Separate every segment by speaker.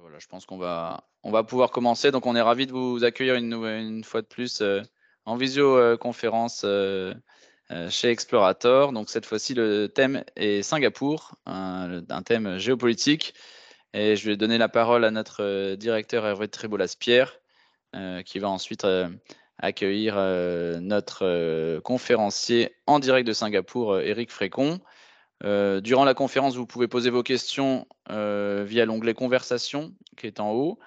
Speaker 1: Voilà, je pense qu'on va, on va pouvoir commencer. Donc, on est ravi de vous accueillir une, une fois de plus euh, en visioconférence euh, euh, chez Explorator. Donc, cette fois-ci, le thème est Singapour, un, thème géopolitique. Et je vais donner la parole à notre directeur Hervé Trébolas-Pierre, qui va ensuite accueillir notre conférencier en direct de Singapour, Eric Frécon. Euh, durant la conférence, vous pouvez poser vos questions euh, via l'onglet Conversation qui est en haut.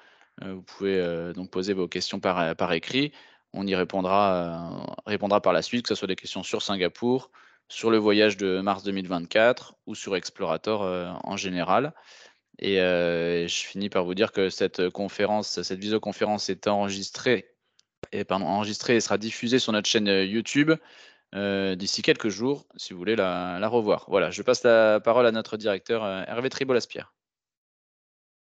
Speaker 1: Euh, vous pouvez donc poser vos questions par, écrit. On y répondra, par la suite, que ce soit des questions sur Singapour, sur le voyage de mars 2024 ou sur Explorator en général. Et, je finis par vous dire que cette conférence, cette visioconférence est enregistrée et, pardon, enregistrée et sera diffusée sur notre chaîne YouTube. Euh, d'ici quelques jours, si vous voulez la, revoir. Voilà, je passe la parole à notre directeur euh, Hervé Tribolaspierre.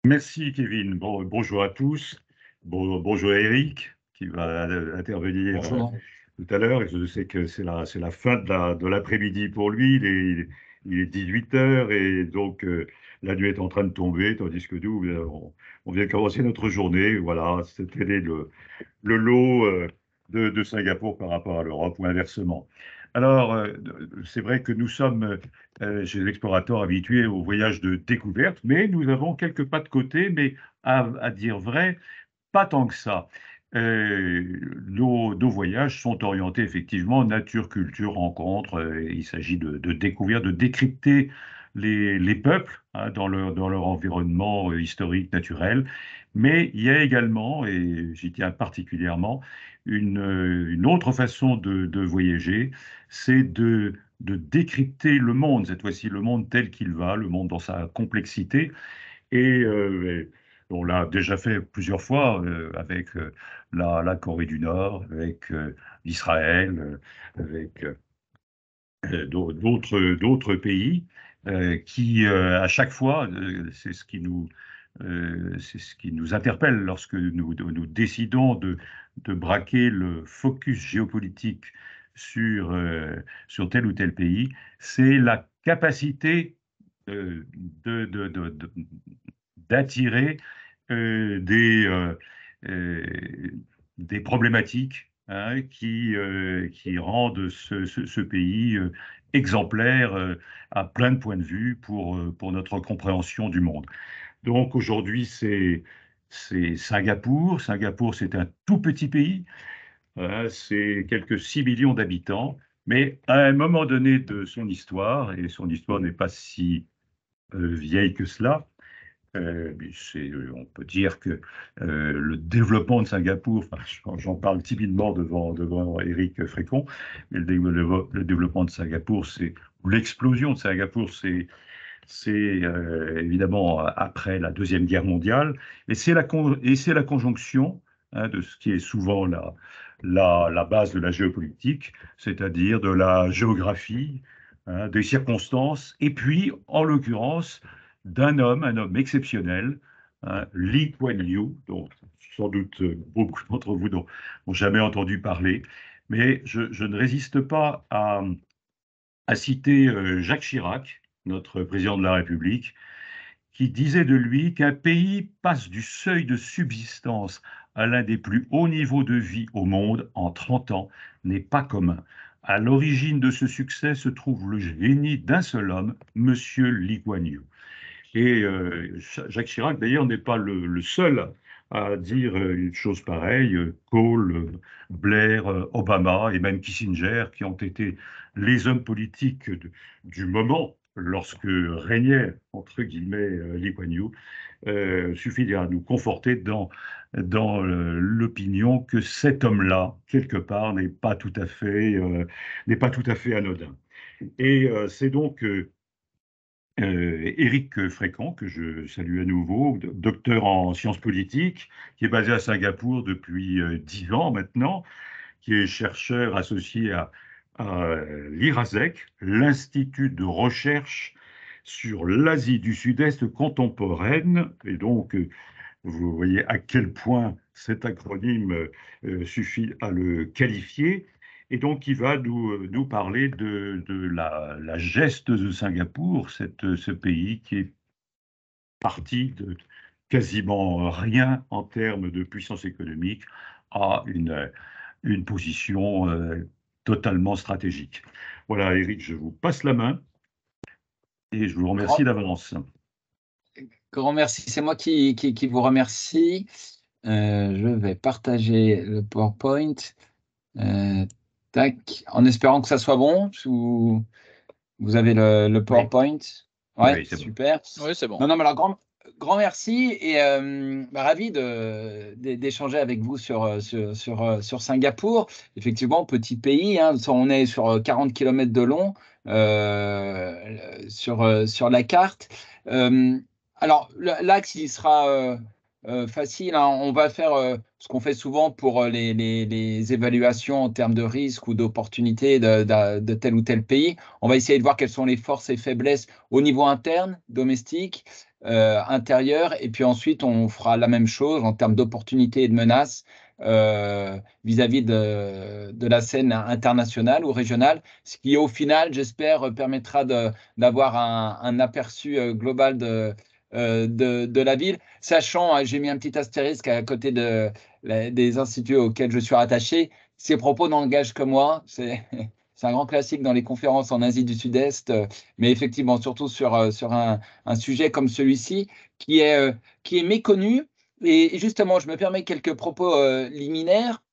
Speaker 2: Merci Kevin. bonjour à tous. bonjour à Eric qui va euh, intervenir tout à l'heure. Je sais que c'est la, la, fin de l'après-midi pour lui. Il est, 18h et donc la nuit est en train de tomber, tandis que nous, on, vient de commencer notre journée. Voilà, c'était le, le, lot de, Singapour par rapport à l'Europe ou inversement. Alors, euh, c'est vrai que nous sommes, euh, chez l'explorateur habitués aux voyages de découverte, mais nous avons quelques pas de côté, mais à, dire vrai, pas tant que ça. Euh, nos, voyages sont orientés effectivement nature, culture, rencontre. il s'agit de, découvrir, de décrypter les, peuples hein, dans, leur, dans, leur, environnement historique, naturel. Mais il y a également, et j'y tiens particulièrement, euh, une, autre façon de, voyager, c'est de, décrypter le monde, cette fois-ci le monde tel qu'il va, le monde dans sa complexité. Et, euh, on l'a déjà fait plusieurs fois euh, avec la, Corée du Nord, avec Israël, avec d'autres pays, qui à chaque fois, c'est ce qui nous euh, c'est ce qui nous interpelle lorsque nous, décidons de, braquer le focus géopolitique euh, sur, tel ou tel pays, c'est la capacité euh, d'attirer des, problématiques hein, qui, rendent ce, pays exemplaire à plein de points de vue pour notre compréhension du monde. Donc aujourd'hui, c'est Singapour. Singapour, c'est un tout petit pays. Hein, c'est quelques 6 millions d'habitants. Mais à un moment donné de son histoire, et son histoire n'est pas si euh, vieille que cela, euh, euh, on peut dire que le développement de Singapour, j'en parle timidement devant, devant Eric Frécon, mais le, le développement de Singapour, c'est l'explosion de Singapour, c'est c'est euh, évidemment après la Deuxième Guerre mondiale, et c'est la, conjonction hein, de ce qui est souvent la, base de la géopolitique, c'est-à-dire de la géographie, hein, des circonstances, et puis, en l'occurrence, d'un homme, un homme exceptionnel, hein, Li Kuan Yew, dont sans doute euh, beaucoup d'entre vous n'ont jamais entendu parler, mais je, ne résiste pas à citer euh, Jacques Chirac, notre président de la République, qui disait de lui qu'un pays passe du seuil de subsistance à l'un des plus hauts niveaux de vie au monde en 30 ans n'est pas commun. À l'origine de ce succès se trouve le génie d'un seul homme, M. Lee Et euh, Jacques Chirac, d'ailleurs, n'est pas le, seul à dire euh, une chose pareille. Cole euh, Blair, Obama et même Kissinger, qui ont été les hommes politiques du moment lorsque régnait, entre guillemets, euh, Lee Kuan Yew, euh, suffit à nous conforter dans, dans euh, l'opinion que cet homme-là, quelque part, n'est pas, tout à fait, pas tout à fait anodin. Et c'est donc Éric Fréquent, que je salue à nouveau, docteur en sciences politiques, qui est basé à Singapour depuis dix ans maintenant, qui est chercheur associé à à euh, l'IRASEC, l'Institut de recherche sur l'Asie du Sud-Est contemporaine. Et donc, euh, vous voyez à quel point cet acronyme euh, suffit à le qualifier. Et donc, il va nous, parler de, la, geste de Singapour, cette, ce pays qui est parti de quasiment rien en termes de puissance économique à une, position totalement stratégique. Voilà, Eric, je vous passe la main et je vous remercie d'avance.
Speaker 3: Grand merci, c'est moi qui, qui, vous remercie. Euh, je vais partager le PowerPoint. Euh, tac, en espérant que ça soit bon. Vous, vous avez le, le PowerPoint. Oui,
Speaker 1: super. Oui, c'est bon. Non, non, mais alors, grande
Speaker 3: grand merci et euh, bah, ravi d'échanger avec vous sur, euh, sur, euh, sur, Singapour. Effectivement, petit pays, hein, on est sur 40 euh, km de long sur, sur la carte. alors, l'axe, il sera facile. Hein. On va faire ce qu'on fait souvent pour les, les, évaluations en termes de risque ou d'opportunités de, de, de, tel ou tel pays. On va essayer de voir quelles sont les forces et faiblesses au niveau interne, domestique, euh, intérieure. Et puis ensuite, on fera la même chose en termes d'opportunités et de menaces euh, vis-à-vis de, la scène internationale ou régionale, ce qui au final, j'espère, permettra d'avoir un, aperçu euh, global de, euh, de, de, la ville, sachant, hein, j'ai mis un petit astérisque à côté de, des instituts auxquels je suis rattaché, ces propos n'engagent que moi, c'est un grand classique dans les conférences en Asie du Sud-Est, euh, mais effectivement, surtout sur, euh, sur un, sujet comme celui-ci, qui est, euh, qui est méconnu. Et justement, je me permets quelques propos liminaires,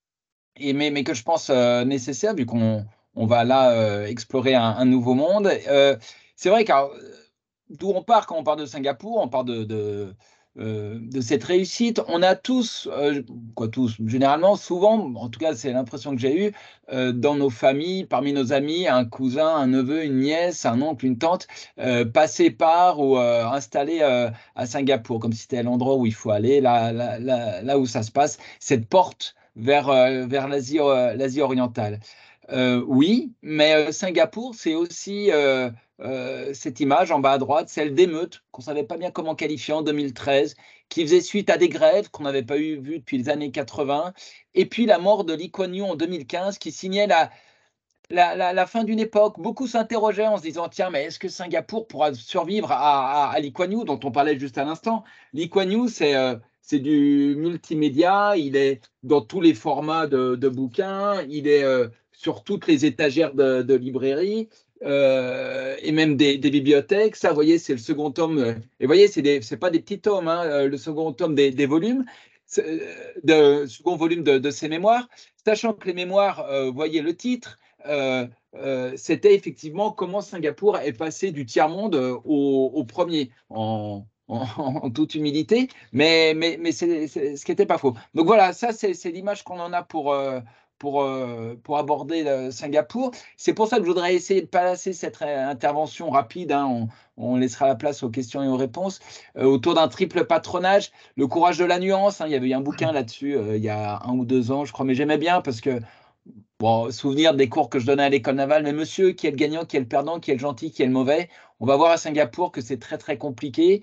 Speaker 3: et, mais, mais, que je pense nécessaire nécessaires, vu qu'on on va là explorer un, nouveau monde. c'est vrai que d'où on part quand on part de Singapour, on part de, de euh, de cette réussite. On a tous, euh, quoi tous, généralement, souvent, en tout cas c'est l'impression que j'ai eue, euh, dans nos familles, parmi nos amis, un cousin, un neveu, une nièce, un oncle, une tante, passé par ou installé à Singapour, comme si c'était l'endroit où il faut aller, là, où ça se passe, cette porte vers l'Asie orientale. Euh, oui, mais euh, Singapour, c'est aussi euh, cette image en bas à droite, celle d'émeutes qu'on ne savait pas bien comment qualifier en 2013, qui faisait suite à des grèves qu'on n'avait pas eu vues depuis les années 80, et puis la mort de Lee Kuan Yew en 2015, qui signait la, la, fin d'une époque. Beaucoup s'interrogeaient en se disant tiens, mais est-ce que Singapour pourra survivre à, à, Lee Kuan Yew, dont on parlait juste à l'instant Lee Kuan Yew, c'est c'est du multimédia, il est dans tous les formats de, de bouquins, il est sur toutes les étagères de, de librairies euh, et même des, bibliothèques. Ça, vous voyez, c'est le second tome. Euh, et vous voyez, ce n'est pas des petits tomes, hein, euh, le second tome des, volumes, de, second volume de, de, ces mémoires. Sachant que les mémoires, vous voyez le titre, c'était effectivement comment Singapour est passé du tiers-monde au, premier, en, en, toute humilité, mais, mais, mais c'est ce qui n'était pas faux. Donc voilà, ça, c'est l'image qu'on en a pour, pour, euh, pour aborder Singapour. C'est pour ça que je voudrais essayer de passer cette intervention rapide. Hein. on, on, laissera la place aux questions et aux réponses. Euh, autour d'un triple patronage, le courage de la nuance. Hein. il y avait un bouquin là-dessus euh, il y a un ou deux ans, je crois, mais j'aimais bien parce que, bon, souvenir des cours que je donnais à l'école navale, mais monsieur, qui est le gagnant, qui est le perdant, qui est le gentil, qui est le mauvais. On va voir à Singapour que c'est très, très compliqué.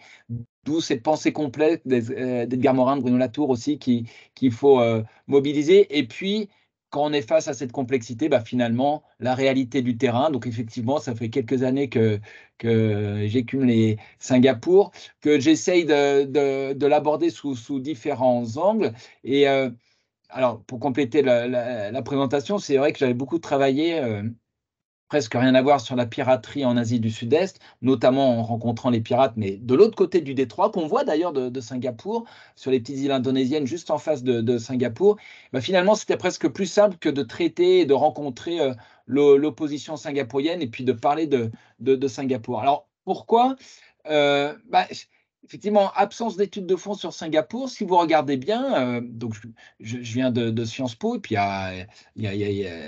Speaker 3: D'où cette pensée complète d'Edgar Morin, de Bruno Latour aussi, qu'il faut mobiliser. Et puis, quand on est face à cette complexité, bah finalement, la réalité du terrain. Donc, effectivement, ça fait quelques années que, que j'écume les Singapour, que j'essaye de, l'aborder sous, différents angles. Et euh, alors, pour compléter la, présentation, c'est vrai que j'avais beaucoup travaillé. Euh, presque rien à voir sur la piraterie en Asie du Sud-Est, notamment en rencontrant les pirates, mais de l'autre côté du détroit, qu'on voit d'ailleurs de, Singapour, sur les petites îles indonésiennes juste en face de, Singapour, bah, finalement c'était presque plus simple que de traiter et de rencontrer euh, l'opposition singapourienne et puis de parler de, Singapour. Alors pourquoi euh, bah, effectivement, absence d'études de fond sur Singapour. Si vous regardez bien, euh, donc je, viens de, Sciences Po, et puis il y a,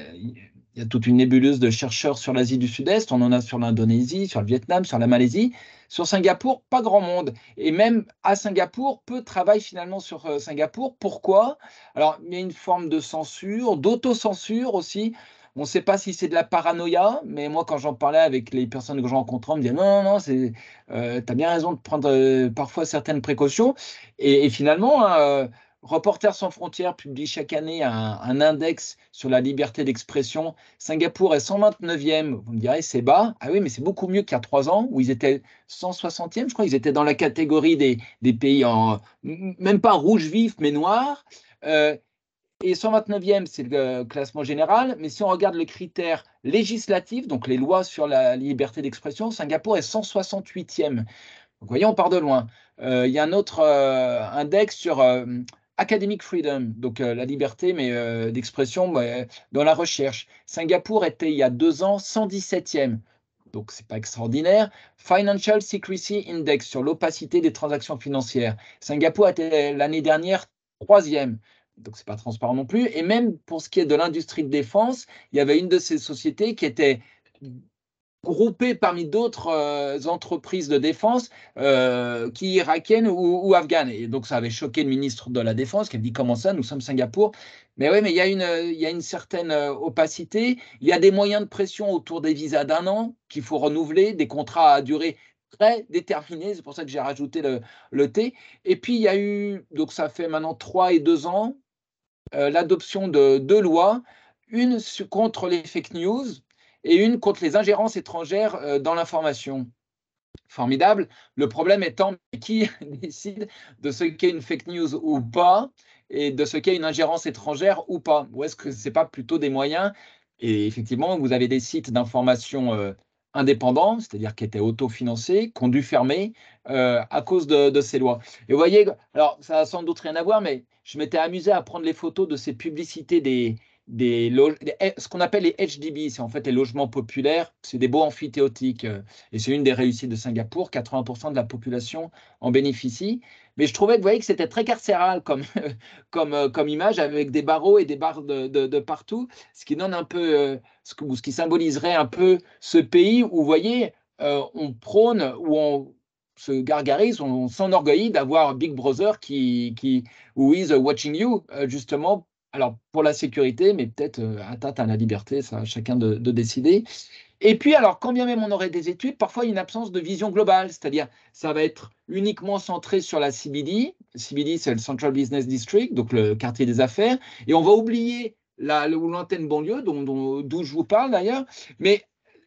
Speaker 3: il y a toute une nébuleuse de chercheurs sur l'Asie du Sud-Est, on en a sur l'Indonésie, sur le Vietnam, sur la Malaisie. Sur Singapour, pas grand monde. Et même à Singapour, peu travaillent travail finalement sur euh, Singapour. Pourquoi Alors, il y a une forme de censure, d'autocensure aussi. On ne sait pas si c'est de la paranoïa, mais moi, quand j'en parlais avec les personnes que je rencontrais, on me disait non, non, non, tu euh, as bien raison de prendre euh, parfois certaines précautions. Et, finalement, hein, Reporters sans frontières publie chaque année un, index sur la liberté d'expression. Singapour est 129e. Vous me direz, c'est bas. Ah oui, mais c'est beaucoup mieux qu'il y a trois ans où ils étaient 160e. Je crois qu'ils étaient dans la catégorie des, pays en même pas rouge vif, mais noir. Euh, et 129e, c'est le classement général. Mais si on regarde le critère législatif, donc les lois sur la liberté d'expression, Singapour est 168e. voyez, on part de loin. Euh, il y a un autre euh, index sur academic freedom, donc euh, la liberté mais euh, d'expression bah, dans la recherche. Singapour était il y a deux ans 117e, donc c'est pas extraordinaire. Financial Secrecy Index sur l'opacité des transactions financières. Singapour était l'année dernière troisième. Donc, c'est pas transparent non plus. Et même pour ce qui est de l'industrie de défense, il y avait une de ces sociétés qui était groupés parmi d'autres euh, entreprises de défense euh, qui irakiennes ou, afghanes. Et donc ça avait choqué le ministre de la Défense qui a dit comment ça, nous sommes Singapour. Mais oui, mais il y, a une, il y a une certaine euh, opacité. Il y a des moyens de pression autour des visas d'un an qu'il faut renouveler, des contrats à durée très déterminée. C'est pour ça que j'ai rajouté le, le T. Et puis il y a eu, donc ça fait maintenant trois et deux ans, l'adoption de deux lois. Une contre les fake news, et une contre les ingérences étrangères euh, dans l'information. Formidable. Le problème étant qui décide de ce qu'est une fake news ou pas et de ce qu'est une ingérence étrangère ou pas. Ou est-ce que ce n'est pas plutôt des moyens Et effectivement, vous avez des sites d'information euh, indépendants, c'est-à-dire qui étaient autofinancés, qui ont dû fermer euh, à cause de, de, ces lois. Et vous voyez, alors ça n'a sans doute rien à voir, mais je m'étais amusé à prendre les photos de ces publicités des, ce qu'on appelle les HDB, c'est en fait les logements populaires, c'est des beaux amphithéotiques euh, et c'est une des réussites de Singapour, 80% de la population en bénéficie. Mais je trouvais vous voyez, que c'était très carcéral comme, comme, euh, comme image, avec des barreaux et des barres de, partout, ce qui donne un peu, euh, ce, qui symboliserait un peu ce pays où, vous voyez, on prône, où on, se gargarise, on, s'enorgueillit d'avoir Big Brother qui, qui, who is watching you, justement, alors pour la sécurité, mais peut-être atteinte euh, à la liberté, ça, chacun de, décider. Et puis, alors, quand bien même on aurait des études, parfois il y a une absence de vision globale, c'est-à-dire ça va être uniquement centré sur la CBD. CBD, c'est le Central Business District, donc le quartier des affaires, et on va oublier la, lointaine banlieue, dont, d'où je vous parle d'ailleurs, mais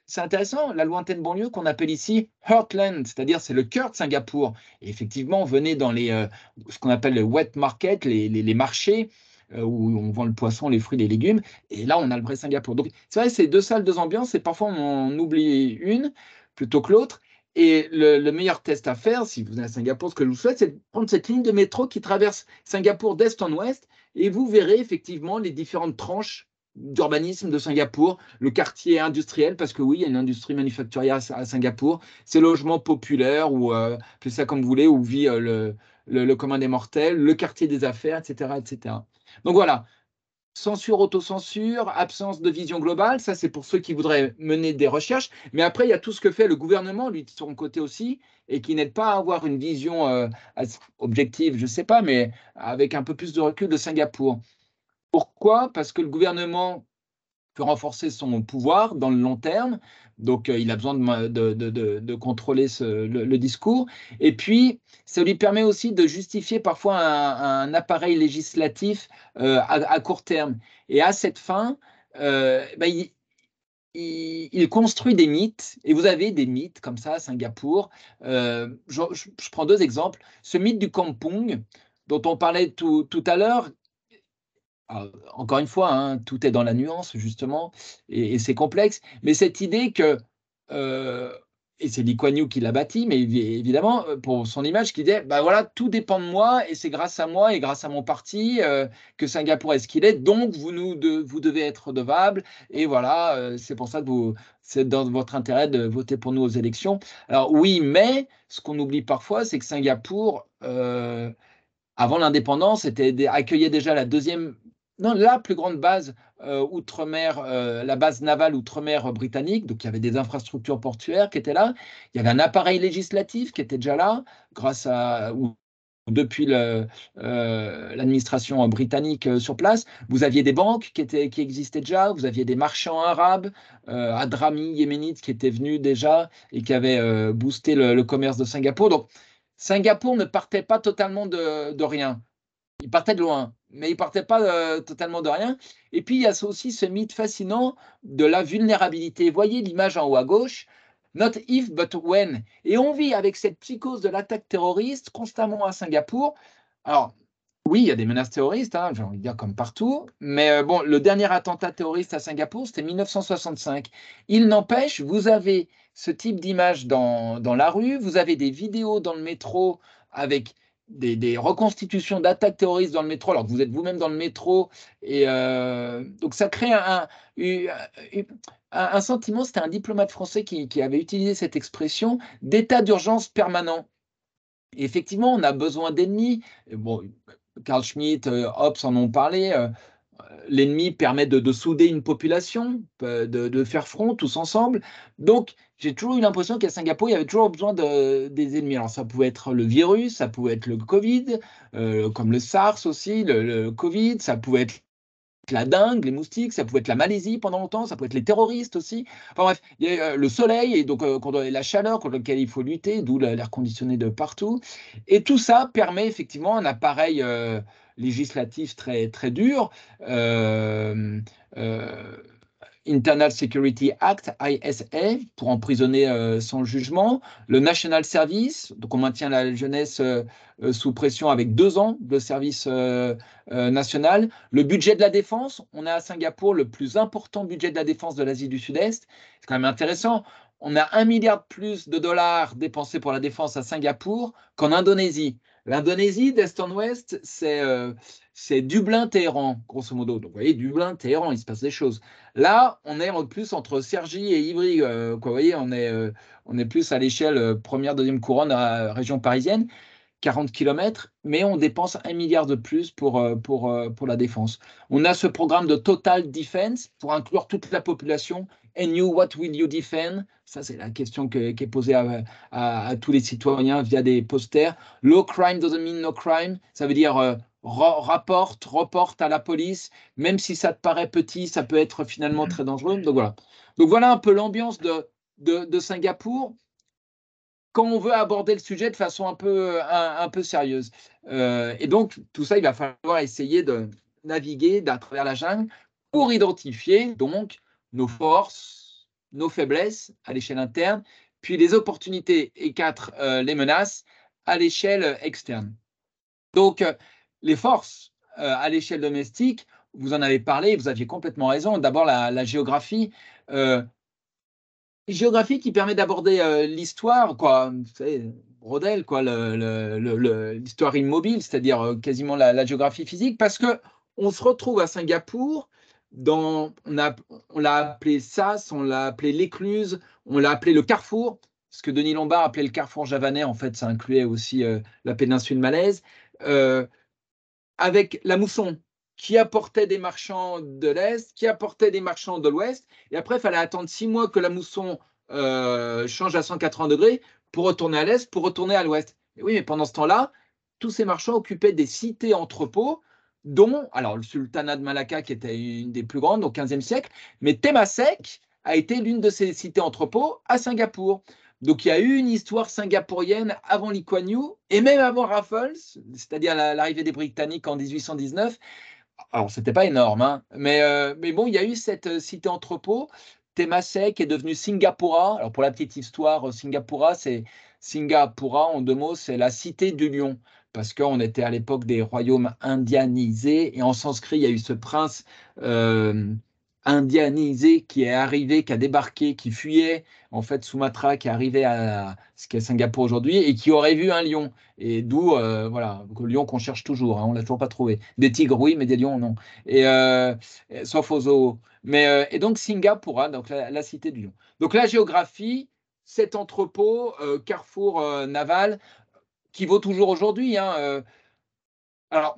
Speaker 3: c'est intéressant, la lointaine banlieue qu'on appelle ici Heartland, c'est-à-dire c'est le cœur de Singapour. Et effectivement, on venait dans les, euh, ce qu'on appelle les wet markets, les marchés, euh, où on vend le poisson, les fruits, les légumes. Et là, on a le vrai Singapour. Donc, c'est vrai, c'est deux salles, deux ambiances, et parfois on oublie une plutôt que l'autre. Et le, meilleur test à faire, si vous êtes à Singapour, ce que je vous souhaite, c'est de prendre cette ligne de métro qui traverse Singapour d'est en ouest, et vous verrez effectivement les différentes tranches d'urbanisme de Singapour, le quartier industriel, parce que oui, il y a une industrie manufacturière à Singapour, ces logements populaires, ou euh, faites ça comme vous voulez, où vit euh, le, le, le commun des mortels, le quartier des affaires, etc. etc. Donc voilà, censure, autocensure, absence de vision globale, ça c'est pour ceux qui voudraient mener des recherches, mais après il y a tout ce que fait le gouvernement, lui de son côté aussi, et qui n'aide pas à avoir une vision euh, objective, je ne sais pas, mais avec un peu plus de recul de Singapour. Pourquoi Parce que le gouvernement peut renforcer son pouvoir dans le long terme. Donc, euh, il a besoin de, de, contrôler le, discours. Et puis, ça lui permet aussi de justifier parfois un, appareil législatif euh, à, court terme. Et à cette fin, euh, ben, il, construit des mythes. Et vous avez des mythes comme ça à Singapour. Je, prends deux exemples. Ce mythe du Kampung, dont on parlait tout, tout à l'heure, encore une fois, hein, tout est dans la nuance, justement, et, c'est complexe, mais cette idée que, euh, et c'est Lee Kuan Yew qui l'a bâti, mais évidemment, euh, pour son image, qui disait, bah voilà, tout dépend de moi, et c'est grâce à moi et grâce à mon parti euh, que Singapour est ce qu'il est, donc vous, nous vous devez être redevable, et voilà, c'est pour ça que vous, c'est dans votre intérêt de voter pour nous aux élections. Alors oui, mais ce qu'on oublie parfois, c'est que Singapour avant l'indépendance, accueillait déjà la deuxième non, la plus grande base euh, outre-mer, euh, la base navale outre-mer euh, britannique, donc il y avait des infrastructures portuaires qui étaient là, il y avait un appareil législatif qui était déjà là, grâce à, ou, depuis l'administration britannique sur place, vous aviez des banques qui, étaient, qui existaient déjà, vous aviez des marchands arabes, Adrami, yéménites qui étaient venus déjà et qui avaient boosté le, commerce de Singapour. Donc Singapour ne partait pas totalement de rien, il partait de loin mais il partait pas euh, totalement de rien. Et puis il y a aussi ce mythe fascinant de la vulnérabilité. Voyez l'image en haut à gauche, not if but when. Et on vit avec cette psychose de l'attaque terroriste constamment à Singapour. Alors oui, il y a des menaces terroristes, hein, j'ai dire comme partout, mais euh, bon, le dernier attentat terroriste à Singapour, c'était 1965. Il n'empêche, vous avez ce type d'image dans, dans la rue, vous avez des vidéos dans le métro avec des, reconstitutions d'attaques terroristes dans le métro, alors que vous êtes vous-même dans le métro. Et euh, donc ça crée un, un, sentiment, c'était un diplomate français qui, avait utilisé cette expression, d'état d'urgence permanent. effectivement, on a besoin d'ennemis. Bon, Carl Schmitt, euh, Hobbes en ont parlé. Euh, l'ennemi permet de, souder une population, euh, de, faire front tous ensemble. Donc, j'ai toujours eu l'impression qu'à Singapour, il y avait toujours besoin de, des ennemis. Alors, ça pouvait être le virus, ça pouvait être le Covid, euh, comme le SARS aussi, le, Covid, ça pouvait être la dingue, les moustiques, ça pouvait être la Malaisie pendant longtemps, ça pouvait être les terroristes aussi. Enfin bref, il y a, euh, le soleil et donc la chaleur contre laquelle il faut lutter, d'où l'air conditionné de partout. Et tout ça permet effectivement un appareil législatif très, très dur. Euh, euh, Internal Security Act, ISA, pour emprisonner euh, sans jugement. Le National Service, donc on maintient la jeunesse sous pression avec deux ans de service national. Le budget de la défense, on a à Singapour le plus important budget de la défense de l'Asie du Sud-Est. C'est quand même intéressant. On a un milliard de plus de dollars dépensés pour la défense à Singapour qu'en Indonésie. L'Indonésie, d'est en ouest, c'est euh, Dublin-Téhéran, grosso modo. Donc, vous voyez, Dublin-Téhéran, il se passe des choses. Là, on est en plus entre Sergi et Ivry. Euh, vous voyez, on est, euh, on est plus à l'échelle première, deuxième couronne, à région parisienne, 40 km, mais on dépense un milliard de plus pour, pour, pour la défense. On a ce programme de Total Defense pour inclure toute la population And you, what will you defend Ça, c'est la question qui est posée à, tous les citoyens via des posters. Low crime doesn't mean no crime. Ça veut dire euh, rapporte, reporte à la police, même si ça te paraît petit, ça peut être finalement mm-hmm. très dangereux. Donc voilà. Donc voilà un peu l'ambiance de, de, Singapour quand on veut aborder le sujet de façon un peu, un, peu sérieuse. Euh, et donc tout ça, il va falloir essayer de naviguer à travers la jungle pour identifier donc nos forces, nos faiblesses à l'échelle interne, puis les opportunités et quatre, euh, les menaces à l'échelle euh, externe. Donc, euh, les forces à l'échelle domestique, vous en avez parlé, vous aviez complètement raison. D'abord, la, la, géographie. géographie qui permet d'aborder l'histoire, quoi. Vous savez, quoi, l'histoire immobile, c'est-à-dire quasiment la, la, géographie physique, parce que on se retrouve à Singapour on l'a appelé SAS, on l'a appelé l'écluse, on l'a appelé le carrefour, ce que Denis Lombard appelait le carrefour javanais, en fait, ça incluait aussi euh, la péninsule malaise, euh, avec la mousson qui apportait des marchands de l'Est, qui apportait des marchands de l'Ouest, et après, il fallait attendre six mois que la mousson euh, change à 180 degrés pour retourner à l'Est, pour retourner à l'Ouest. oui, mais pendant ce temps-là, tous ces marchands occupaient des cités entrepôts dont alors, le sultanat de Malacca, qui était une des plus grandes au XVe siècle, mais Temasek a été l'une de ces cités entrepôts à Singapour. Donc il y a eu une histoire singapourienne avant Lee Kuan Yew et même avant Raffles, c'est-à-dire l'arrivée des Britanniques en 1819. Alors c'était pas énorme, hein, mais, euh, mais bon, il y a eu cette euh, cité entrepôt. Temasek est devenu Singapura. Alors pour la petite histoire, euh, Singapura, c'est Singapura en deux mots, c'est la cité du lion parce qu'on était à l'époque des royaumes indianisés, et en sanskrit, il y a eu ce prince euh, indianisé qui est arrivé, qui a débarqué, qui fuyait, en fait, Sumatra, qui est arrivé à ce qu'est Singapour aujourd'hui, et qui aurait vu un lion, et d'où, euh, voilà, le lion qu'on cherche toujours, on hein, on l'a toujours pas trouvé. Des tigres, oui, mais des lions, non. Et, euh, sauf aux Mais, et donc, Singapour, hein, donc la, cité du lion. Donc, la géographie, cet entrepôt, carrefour naval, qui vaut toujours aujourd'hui. Hein, euh. alors,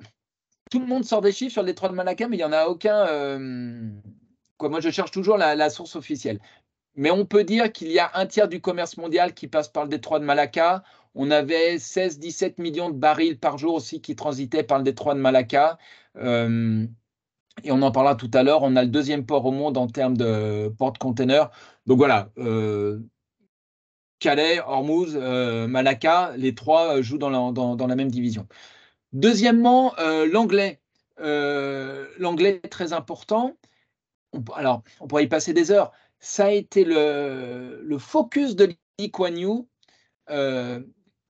Speaker 3: tout le monde sort des chiffres sur le détroit de Malacca, mais il n'y en a aucun. Euh, moi, je cherche toujours la, source officielle. Mais on peut dire qu'il y a un tiers du commerce mondial qui passe par le détroit de Malacca. On avait 16-17 millions de barils par jour aussi qui transitaient par le détroit de Malacca. Euh, et on en parlera tout à l'heure. On a le deuxième port au monde en termes de porte-container. Donc voilà, Calais, Hormuz, euh, Malacca, les trois euh, jouent dans la, même division. Deuxièmement, euh, l'anglais. l'anglais est très important. alors, on pourrait y passer des heures. Ça a été le, focus de Lee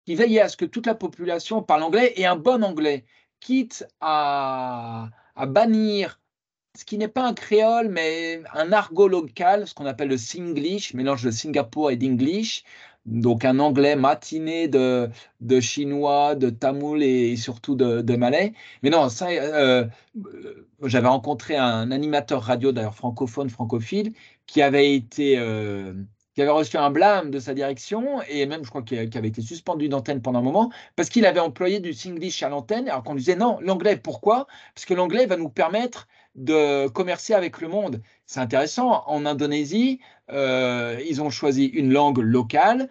Speaker 3: qui veillait à ce que toute la population parle anglais et un bon anglais, quitte à, à bannir ce qui n'est pas un créole, mais un argot local, ce qu'on appelle le singlish, mélange de Singapour et d'English, donc un anglais matiné de, de chinois, de tamoul et surtout de, malais. Mais non, ça, euh, euh, j'avais rencontré un animateur radio, d'ailleurs francophone, francophile, qui avait été. Euh, qui avait reçu un blâme de sa direction et même, je crois, qui avait été suspendu d'antenne pendant un moment parce qu'il avait employé du singlish à l'antenne alors qu'on disait non, l'anglais, pourquoi Parce que l'anglais va nous permettre de commercer avec le monde. C'est intéressant. En Indonésie, euh, ils ont choisi une langue locale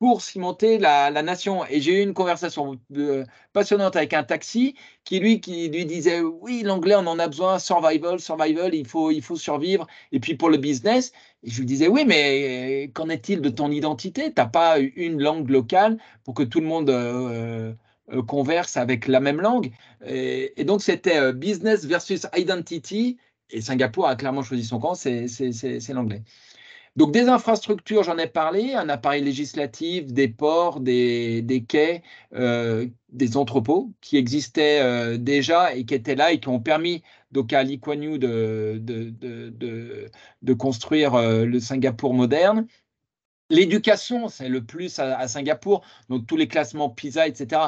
Speaker 3: pour cimenter la, nation. Et j'ai eu une conversation euh, passionnante avec un taxi qui lui, qui lui disait oui l'anglais on en a besoin survival survival il faut il faut survivre et puis pour le business je lui disais oui mais qu'en est-il de ton identité t'as pas une langue locale pour que tout le monde euh, euh, converse avec la même langue. Et, donc, c'était euh, business versus identity. Et Singapour a clairement choisi son camp, c'est l'anglais. Donc des infrastructures, j'en ai parlé, un appareil législatif, des ports, des, des quais, euh, des entrepôts qui existaient déjà et qui étaient là et qui ont permis à Lee de, de, de, de construire le Singapour moderne. L'éducation, c'est le plus à, à, Singapour, donc tous les classements PISA, etc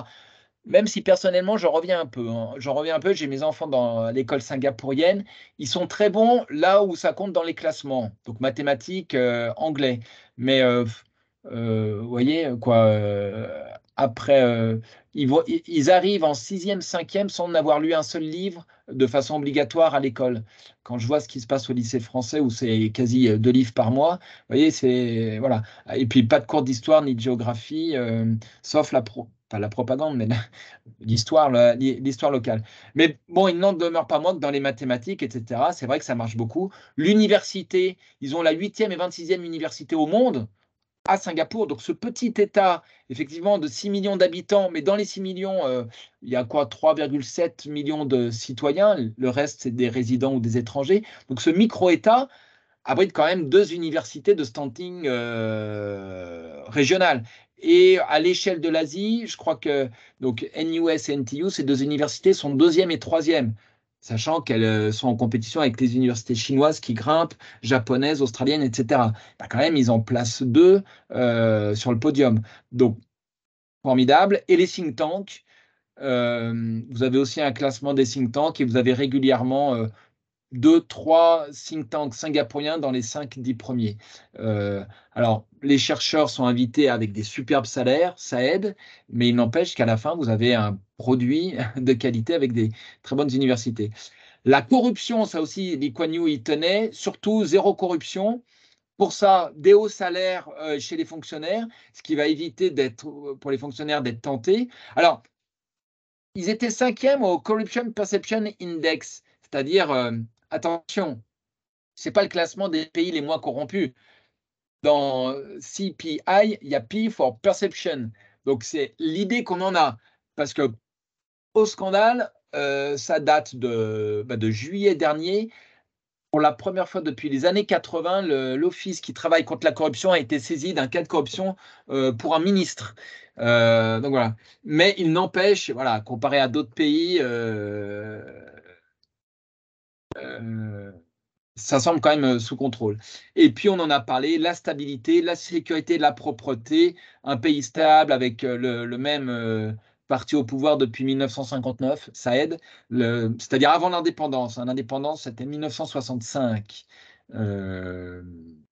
Speaker 3: même si personnellement j'en reviens un peu, hein. j'en reviens un peu, j'ai mes enfants dans l'école singapourienne, ils sont très bons là où ça compte dans les classements, donc mathématiques, euh, anglais. Mais euh, euh, vous voyez, quoi, après, ils, arrivent en 6e, 5e sans avoir lu un seul livre de façon obligatoire à l'école. Quand je vois ce qui se passe au lycée français où c'est quasi deux livres par mois, vous voyez, c'est. Voilà. Et puis pas de cours d'histoire ni de géographie, sauf la pro la propagande, mais l'histoire, l'histoire locale. Mais bon, il n'en demeure pas moins que dans les mathématiques, etc., c'est vrai que ça marche beaucoup. L'université, ils ont la 8e et 26e université au monde à Singapour. Donc ce petit État, effectivement, de 6 millions d'habitants, mais dans les 6 millions, euh, il y a quoi 3,7 millions de citoyens, le reste, c'est des résidents ou des étrangers. Donc ce micro-État abrite quand même deux universités de standing euh, régional. Et à l'échelle de l'Asie, je crois que donc NUS et NTU, ces deux universités sont deuxième et troisième, sachant qu'elles euh, sont en compétition avec les universités chinoises qui grimpent, japonaises, australiennes, etc. Bah, quand même, ils en placent deux euh, sur le podium. Donc, formidable. Et les think tanks, euh, vous avez aussi un classement des think tanks et vous avez régulièrement deux, trois think tanks singapouriens dans les cinq, dix premiers. Euh, alors, les chercheurs sont invités avec des superbes salaires, ça aide, mais il n'empêche qu'à la fin, vous avez un produit de qualité avec des très bonnes universités. La corruption, ça aussi, les Kuan y tenait, surtout zéro corruption. Pour ça, des hauts salaires euh, chez les fonctionnaires, ce qui va éviter d'être, pour les fonctionnaires d'être tentés. Alors, ils étaient cinquièmes au Corruption Perception Index, c'est-à-dire euh, Attention, ce n'est pas le classement des pays les moins corrompus. Dans CPI, il y a P for Perception. Donc, c'est l'idée qu'on en a. Parce que au scandale, euh, ça date bah, de, juillet dernier. Pour la première fois depuis les années 80, l'Office qui travaille contre la corruption a été saisi d'un cas de corruption euh, pour un ministre. Euh, donc voilà. Mais il n'empêche, voilà, comparé à d'autres pays, euh, ça semble quand même euh, sous contrôle. Et puis on en a parlé, la stabilité, la sécurité, la propreté, un pays stable avec euh, le, même parti au pouvoir depuis 1959, ça aide. C'est-à-dire avant l'indépendance, hein, l'indépendance c'était 1965. Euh,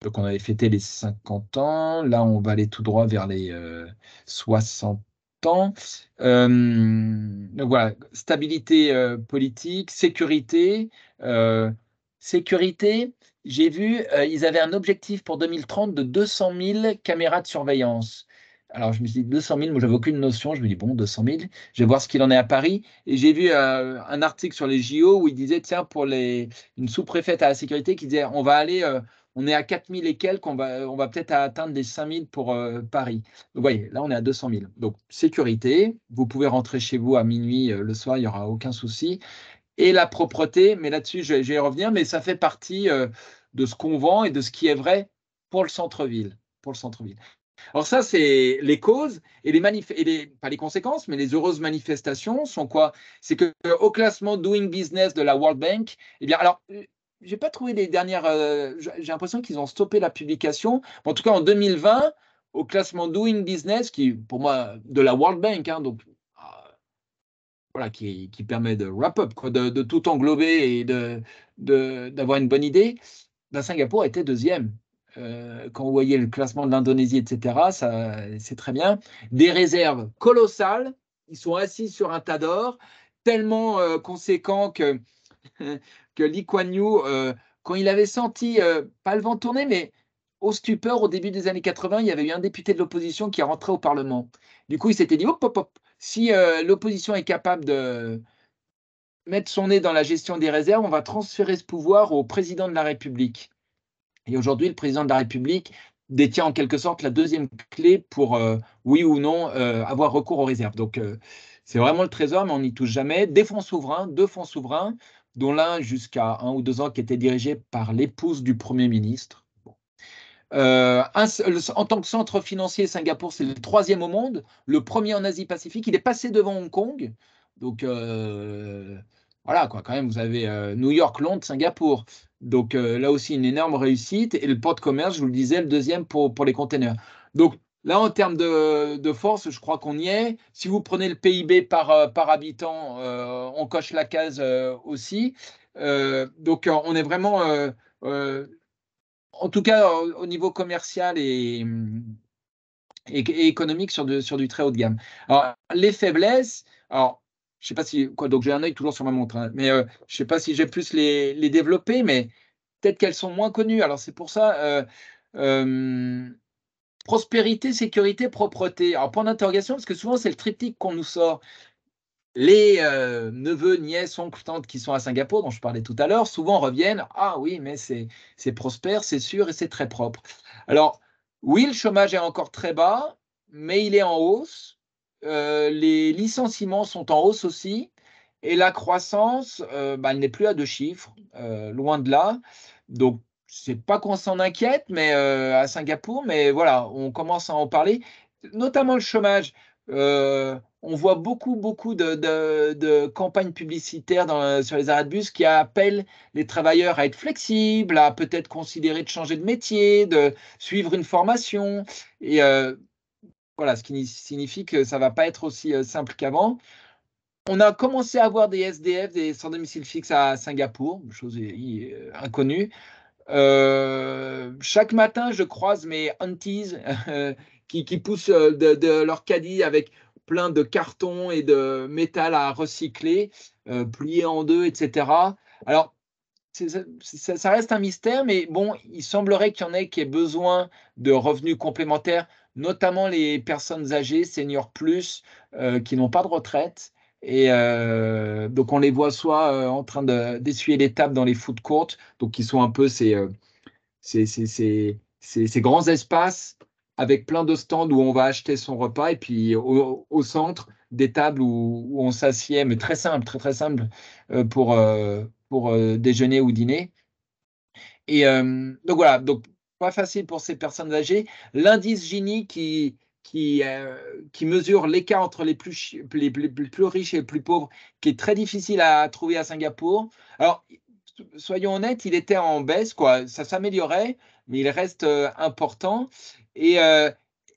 Speaker 3: donc on avait fêté les 50 ans, là on va aller tout droit vers les 60 temps. donc euh, voilà, stabilité euh, politique, sécurité. Euh, sécurité, j'ai vu, ils avaient un objectif pour 2030 de 200 000 caméras de surveillance. Alors, je me suis dit 200 000, moi, j'avais aucune notion. Je me dis, bon, 200 000, je vais voir ce qu'il en est à Paris. Et j'ai vu un article sur les JO où il disait, tiens, pour les, une sous-préfète à la sécurité qui disait, on va aller, on est à 4000 et quelques, on va, peut-être atteindre les 5000 pour euh, Paris. Vous voyez, là, on est à 200 000. Donc, sécurité, vous pouvez rentrer chez vous à minuit euh, le soir, il n'y aura aucun souci. Et la propreté, mais là-dessus, je, vais y revenir, mais ça fait partie euh, de ce qu'on vend et de ce qui est vrai pour le centre-ville. Pour le centre-ville. Alors ça, c'est les causes et les, pas les conséquences, mais les heureuses manifestations sont quoi C'est qu'au classement Doing Business de la World Bank, eh bien, alors j'ai pas trouvé les dernières. Euh, j'ai l'impression qu'ils ont stoppé la publication. En tout cas, en 2020, au classement Doing Business, qui pour moi de la World Bank, hein, donc ah, voilà, qui, qui, permet de wrap up, quoi, de, tout englober et de d'avoir une bonne idée. Ben, Singapour était deuxième. Euh, quand vous voyez le classement de l'Indonésie, etc., c'est très bien. Des réserves colossales. Ils sont assis sur un tas d'or, tellement euh, conséquent que que Lee Kuan Yew, euh, quand il avait senti, euh, pas le vent tourner, mais au stupeur, au début des années 80, il y avait eu un député de l'opposition qui est rentré au Parlement. Du coup, il s'était dit, hop, hop, si euh, l'opposition est capable de mettre son nez dans la gestion des réserves, on va transférer ce pouvoir au président de la République. Et aujourd'hui, le président de la République détient en quelque sorte la deuxième clé pour, oui ou non, avoir recours aux réserves. Donc, c'est vraiment le trésor, mais on n'y touche jamais. Des fonds souverains, deux fonds souverains dont l'un jusqu'à un ou deux ans qui était dirigé par l'épouse du Premier ministre. Euh, en tant que centre financier, Singapour, c'est le troisième au monde, le premier en Asie-Pacifique. Il est passé devant Hong Kong. Donc, euh, voilà, quoi, quand même, vous avez euh, New York, Londres, Singapour. Donc, là aussi, une énorme réussite. Et le port de commerce, je vous le disais, le deuxième pour, pour les containers. Donc, Là, en termes de, force, je crois qu'on y est. Si vous prenez le PIB par, euh, par habitant, euh, on coche la case euh, aussi. donc, on est vraiment, en tout cas au niveau commercial et, hum, économique, sur, sur du très haut de gamme. Alors, les faiblesses, alors, je ne sais pas si, quoi, donc j'ai un œil toujours sur ma montre, hein, mais je ne sais pas si j'ai plus les, les développer, mais peut-être qu'elles sont moins connues. Alors, c'est pour ça prospérité, sécurité, propreté. Alors, point d'interrogation, parce que souvent, c'est le triptyque qu'on nous sort. Les euh, neveux, nièces, oncles, tantes qui sont à Singapour, dont je parlais tout à l'heure, souvent reviennent Ah oui, mais c'est prospère, c'est sûr et c'est très propre. Alors, oui, le chômage est encore très bas, mais il est en hausse. Euh, les licenciements sont en hausse aussi. Et la croissance, euh, bah, elle n'est plus à deux chiffres, loin de là. Donc, c'est pas qu'on s'en inquiète, mais euh, à Singapour, mais voilà, on commence à en parler, notamment le chômage. Euh, on voit beaucoup, beaucoup de, campagnes publicitaires dans, sur les arrêts de bus qui appellent les travailleurs à être flexibles, à peut-être considérer de changer de métier, de suivre une formation. Et euh, voilà, ce qui signifie que ça ne va pas être aussi simple qu'avant. On a commencé à avoir des SDF, des sans domicile fixe à Singapour, chose inconnue. Euh, chaque matin, je croise mes aunties qui, poussent euh, de, leur caddie avec plein de cartons et de métal à recycler, euh, plié en deux, etc. Alors, ça, ça, reste un mystère, mais bon, il semblerait qu'il y en ait qui aient besoin de revenus complémentaires, notamment les personnes âgées, seniors plus, qui n'ont pas de retraite. Et euh, donc, on les voit soit euh, en train d'essuyer les tables dans les food courts, donc qui sont un peu euh, ces, grands espaces avec plein de stands où on va acheter son repas, et puis au, centre, des tables où, on s'assied, mais très simple, très très simple, pour, pour déjeuner ou dîner. Et donc voilà, donc pas facile pour ces personnes âgées. L'indice Gini qui, qui, euh, qui mesure l'écart entre les plus, les, plus riches et les plus pauvres, qui est très difficile à trouver à Singapour. Alors, soyons honnêtes, il était en baisse, quoi. ça s'améliorait, mais il reste euh, important. Et, euh,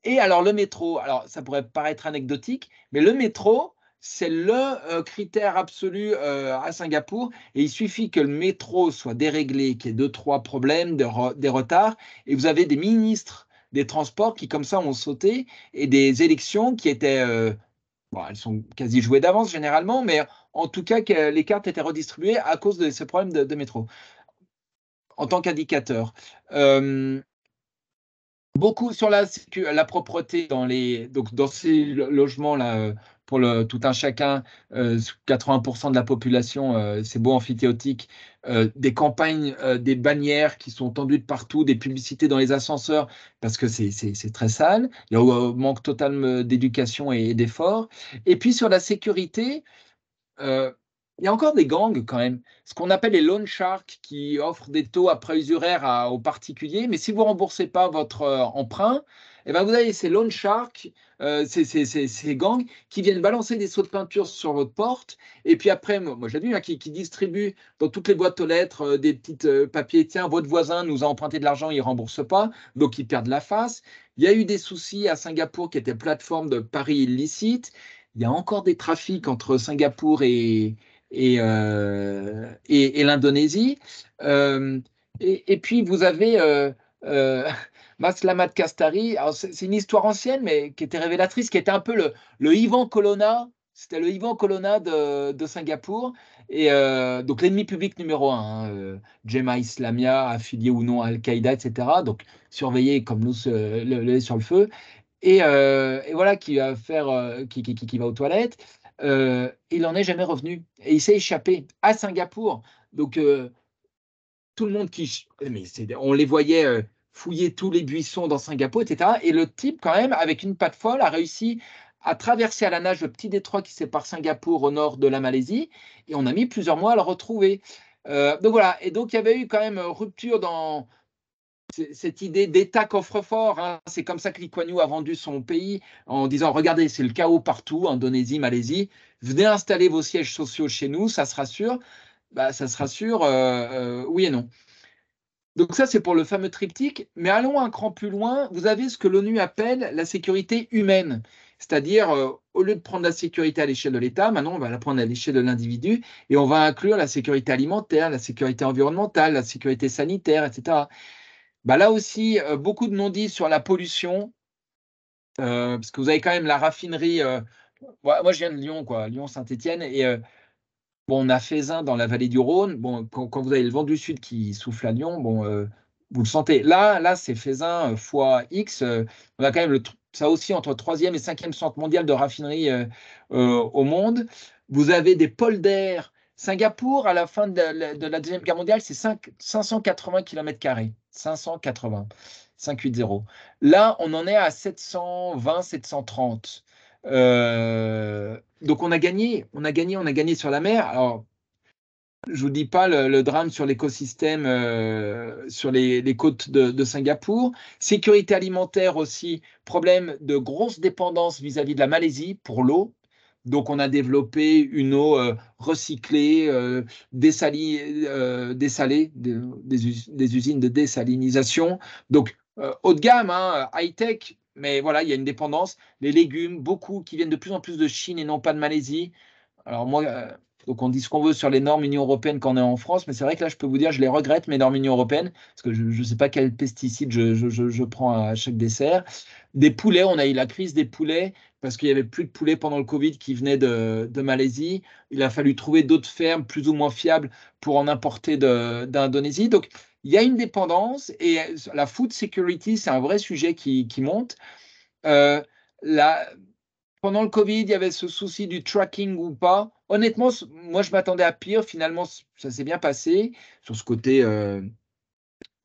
Speaker 3: et alors, le métro, alors ça pourrait paraître anecdotique, mais le métro, c'est le critère absolu à Singapour. Et il suffit que le métro soit déréglé, qu'il y ait deux, trois problèmes, des, des retards, et vous avez des ministres des transports qui, comme ça, ont sauté et des élections qui étaient. Euh, bon, elles sont quasi jouées d'avance généralement, mais en tout cas, que les cartes étaient redistribuées à cause de ce problème de, métro en tant qu'indicateur. Euh, beaucoup sur la, la propreté dans, les, donc dans ces logements là, euh, pour tout un chacun, 80% euh, de la population, euh, c'est beau amphithéotique, euh, des campagnes, des bannières qui sont tendues de partout, des publicités dans les ascenseurs, parce que c'est très sale, il y a un manque total d'éducation et, d'effort. d'efforts. Et puis sur la sécurité, il y a encore des gangs quand même, ce qu'on appelle les loan sharks qui offrent des taux après usuraires aux particuliers, mais si vous remboursez pas votre emprunt, eh ben vous avez ces loan sharks euh, ces, gangs qui viennent balancer des sauts de peinture sur votre porte. Et puis après, moi, j'ai vu, hein, qui, qui, distribuent dans toutes les boîtes aux lettres euh, des petits euh, papiers. Tiens, votre voisin nous a emprunté de l'argent, il ne rembourse pas, donc ils perdent la face. Il y a eu des soucis à Singapour qui était plateforme de paris illicite. Il y a encore des trafics entre Singapour et, et, et, l'Indonésie. et, puis, vous avez... Maslamat Kastari, c'est une histoire ancienne, mais qui était révélatrice, qui était un peu le, Ivan Colonna. C'était le Ivan Colonna de, Singapour. Et euh, donc, l'ennemi public numéro un, hein, euh, Islamia, affilié ou non à Al-Qaïda, etc. Donc, surveillé comme nous, le, sur le feu. Euh, et, voilà qui va faire qui, va aux toilettes il n'en est jamais revenu et il s'est échappé à Singapour donc tout le monde qui on les voyait fouiller tous les buissons dans Singapour, etc. Et le type, quand même, avec une patte folle, a réussi à traverser à la nage le petit détroit qui sépare Singapour au nord de la Malaisie. Et on a mis plusieurs mois à le retrouver. Euh, donc voilà. Et donc il y avait eu quand même euh, rupture dans cette idée d'État coffre-fort. Hein. C'est comme ça que Lee Kuan Yew a vendu son pays en disant regardez, c'est le chaos partout, Indonésie, Malaisie. Venez installer vos sièges sociaux chez nous, ça sera sûr. Bah, ça sera sûr, euh, oui et non. Donc ça, c'est pour le fameux triptyque. Mais allons un cran plus loin. Vous avez ce que l'ONU appelle la sécurité humaine. C'est-à-dire, euh, au lieu de prendre la sécurité à l'échelle de l'État, maintenant, on va la prendre à l'échelle de l'individu et on va inclure la sécurité alimentaire, la sécurité environnementale, la sécurité sanitaire, etc. Bah, là aussi, euh, beaucoup de non-dits sur la pollution, euh, parce que vous avez quand même la raffinerie. moi, je viens de Lyon, quoi, Lyon-Saint-Étienne, et on a fait dans la vallée du Rhône. Bon, quand, vous avez le vent du sud qui souffle à Lyon, bon, euh, vous le sentez. Là, là, c'est Faisin euh, fois X. Euh, on a quand même ça aussi entre 3e et 5e centre mondial de raffinerie au monde. Vous avez des pôles Singapour, à la fin de la, Deuxième Guerre mondiale, c'est 580 km. 580, 580. Là, on en est à 720, 730. Euh, donc on a gagné, on a gagné, on a gagné sur la mer. Alors, je vous dis pas le, drame sur l'écosystème, euh, sur les, côtes de, Singapour. Sécurité alimentaire aussi, problème de grosse dépendance vis-à-vis de la Malaisie pour l'eau. Donc on a développé une eau euh, recyclée, dessalée des, usines de dessalinisation Donc haut de gamme, hein, high-tech, mais voilà, il y a une dépendance. Les légumes, beaucoup qui viennent de plus en plus de Chine et non pas de Malaisie. Alors moi, euh, donc on dit ce qu'on veut sur les normes Union européenne quand on est en France, mais c'est vrai que là, je peux vous dire, je les regrette, mes normes Union européenne, parce que je ne sais pas quel pesticide je, prends à chaque dessert. Des poulets, on a eu la crise des poulets, parce qu'il n'y avait plus de poulets pendant le Covid qui venaient de, de Malaisie. Il a fallu trouver d'autres fermes plus ou moins fiables pour en importer d'Indonésie. Donc, il y a une dépendance et la food security, c'est un vrai sujet qui, monte. Euh, pendant le Covid, il y avait ce souci du tracking ou pas. Honnêtement, moi, je m'attendais à pire. Finalement, ça s'est bien passé sur ce côté euh,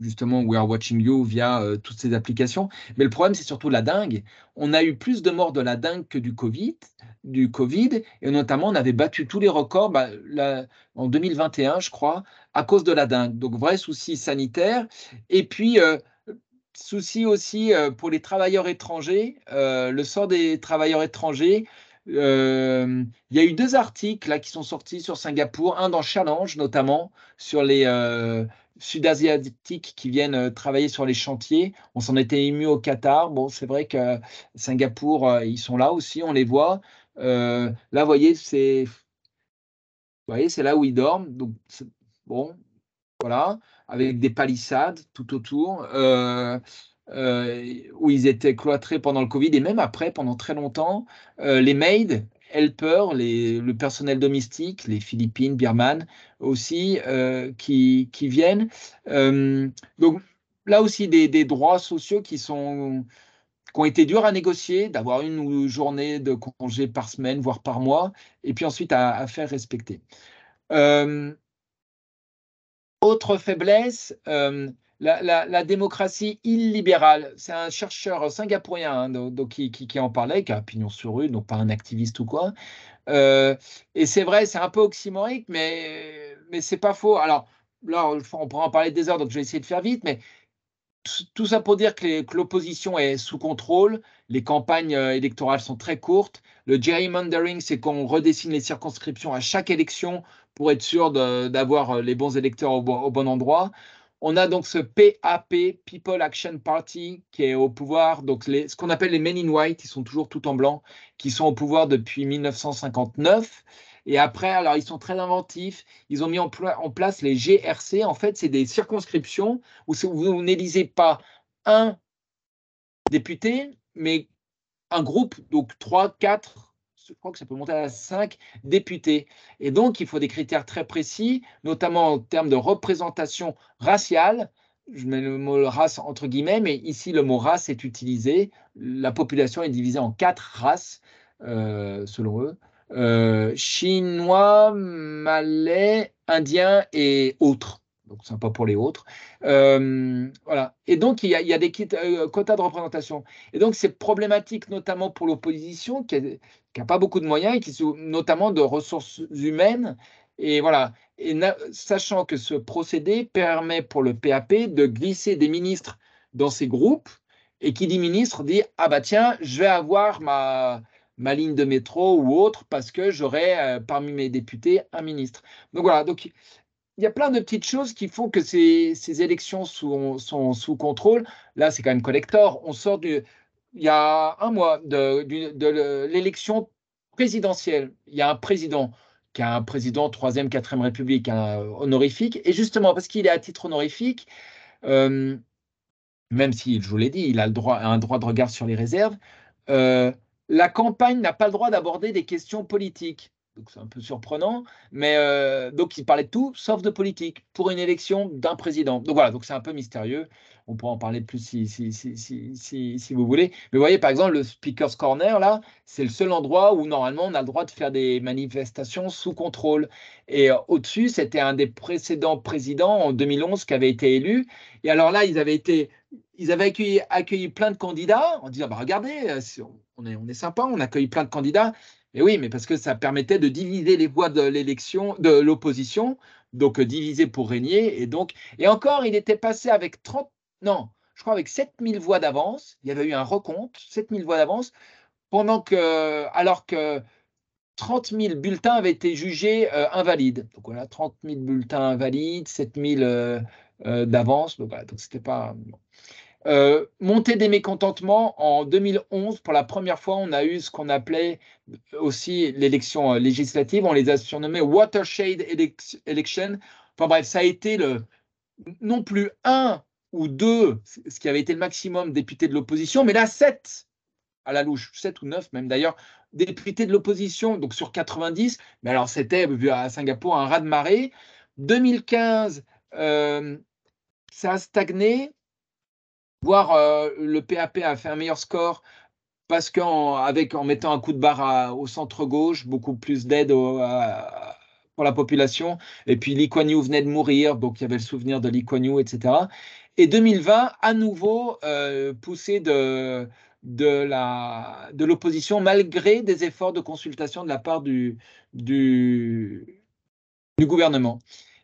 Speaker 3: justement We Are Watching You via euh, toutes ces applications. Mais le problème, c'est surtout la dingue. On a eu plus de morts de la dingue que du Covid, du COVID et notamment on avait battu tous les records bah, en 2021, je crois, à cause de la dingue. Donc vrai souci sanitaire. Et puis euh, souci aussi euh, pour les travailleurs étrangers, le sort des travailleurs étrangers. il y a eu deux articles là, qui sont sortis sur Singapour, un dans Challenge notamment, sur les, sud-asiatiques qui viennent euh, travailler sur les chantiers. On s'en était ému au Qatar. Bon, c'est vrai que euh, Singapour, euh, ils sont là aussi, on les voit. là, vous voyez, c'est, c'est là où ils dorment. Donc, bon, voilà, avec des palissades tout autour. où ils étaient cloîtrés pendant le Covid et même après, pendant très longtemps, les maids, helpers, le personnel domestique, les Philippines, Birman aussi, euh, qui, qui, viennent. Euh, donc là aussi, des, des, droits sociaux qui sont qui ont été durs à négocier, d'avoir une journée de congé par semaine, voire par mois, et puis ensuite à, à faire respecter. Euh, autre faiblesse, la, démocratie illibérale. C'est un chercheur singapourien hein, qui, en parlait, qui a un pignon sur rue, donc pas un activiste ou quoi. Euh, et c'est vrai, c'est un peu oxymorique, mais, mais c'est pas faux. Alors là, on pourra en parler des heures, donc je vais essayer de faire vite, mais tout ça pour dire que l'opposition est sous contrôle, les campagnes euh, électorales sont très courtes. Le gerrymandering, c'est qu'on redessine les circonscriptions à chaque élection pour être sûr d'avoir euh, les bons électeurs au bon endroit. On a donc ce PAP, People Action Party, qui est au pouvoir, donc ce qu'on appelle les Men in White, qui sont toujours tout en blanc, qui sont au pouvoir depuis 1959. Et après, alors ils sont très inventifs, ils ont mis en, en place les GRC. En fait, c'est des circonscriptions où vous n'élisez pas un député, mais un groupe, donc trois, quatre je crois que ça peut monter à 5 députés. Et donc, il faut des critères très précis, notamment en termes de représentation raciale. Je mets le mot race entre guillemets, mais ici, le mot race est utilisé. La population est divisée en quatre races, euh, selon eux. Euh, chinois, malais, indiens et autres donc sympa pour les autres. Euh, voilà. Et donc, il y a, il y a des euh, quotas de représentation. Et donc, c'est problématique notamment pour l'opposition qui n'a pas beaucoup de moyens, et qui, sont notamment de ressources humaines. Et voilà. Et sachant que ce procédé permet pour le PAP de glisser des ministres dans ces groupes, et qui dit ministre dit Ah bah tiens, je vais avoir ma, ma ligne de métro ou autre parce que j'aurai euh, parmi mes députés un ministre. Donc voilà, donc il y a plein de petites choses qui font que ces, élections sont, sous contrôle. Là, c'est quand même collector. On sort du, il y a un mois de, l'élection présidentielle. Il y a un président qui a un président 3e, 4e République honorifique. Et justement, parce qu'il est à titre honorifique, euh, même si, je vous l'ai dit, il a le droit, un droit de regard sur les réserves, euh, la campagne n'a pas le droit d'aborder des questions politiques donc c'est un peu surprenant, mais euh, donc il parlait de tout sauf de politique pour une élection d'un président. Donc voilà, donc c'est un peu mystérieux. On pourra en parler plus si, si, si, si, vous voulez. Mais vous voyez, par exemple, le Speaker's Corner, là, c'est le seul endroit où normalement on a le droit de faire des manifestations sous contrôle. Et euh, au-dessus, c'était un des précédents présidents en 2011 qui avait été élu. Et alors là, ils avaient été ils avaient accueilli, accueilli, plein de candidats en disant bah, Regardez, euh, on est, on est sympa, on accueille plein de candidats. Et oui, mais parce que ça permettait de diviser les voix de l'élection, de l'opposition, donc euh, diviser pour régner. Et donc, et encore, il était passé avec 30, non, je crois avec 7000 voix d'avance. Il y avait eu un recompte, 7000 voix d'avance, pendant que, euh, alors que 30 000 bulletins avaient été jugés euh, invalides. Donc voilà, 30 000 bulletins invalides, 7000 d'avance. Donc voilà, donc c'était pas. Euh, montée des mécontentements, en 2011, pour la première fois, on a eu ce qu'on appelait aussi l'élection euh, législative. On les a surnommés Watershed Election. Enfin bref, ça a été le, non plus un ou deux, ce qui avait été le maximum députés de l'opposition, mais là, sept à la louche, sept ou neuf même d'ailleurs, députés de l'opposition, donc sur 90, mais alors c'était vu à Singapour un raz-de-marée. 2015, euh, ça a stagné voire euh, le PAP a fait un meilleur score parce qu'en avec en mettant un coup de barre au centre gauche, beaucoup plus d'aide pour la population. Et puis Lee venait de mourir, donc il y avait le souvenir de Lee etc. Et 2020, à nouveau euh, poussé de de l'opposition de malgré des efforts de consultation de la part du, du, du gouvernement.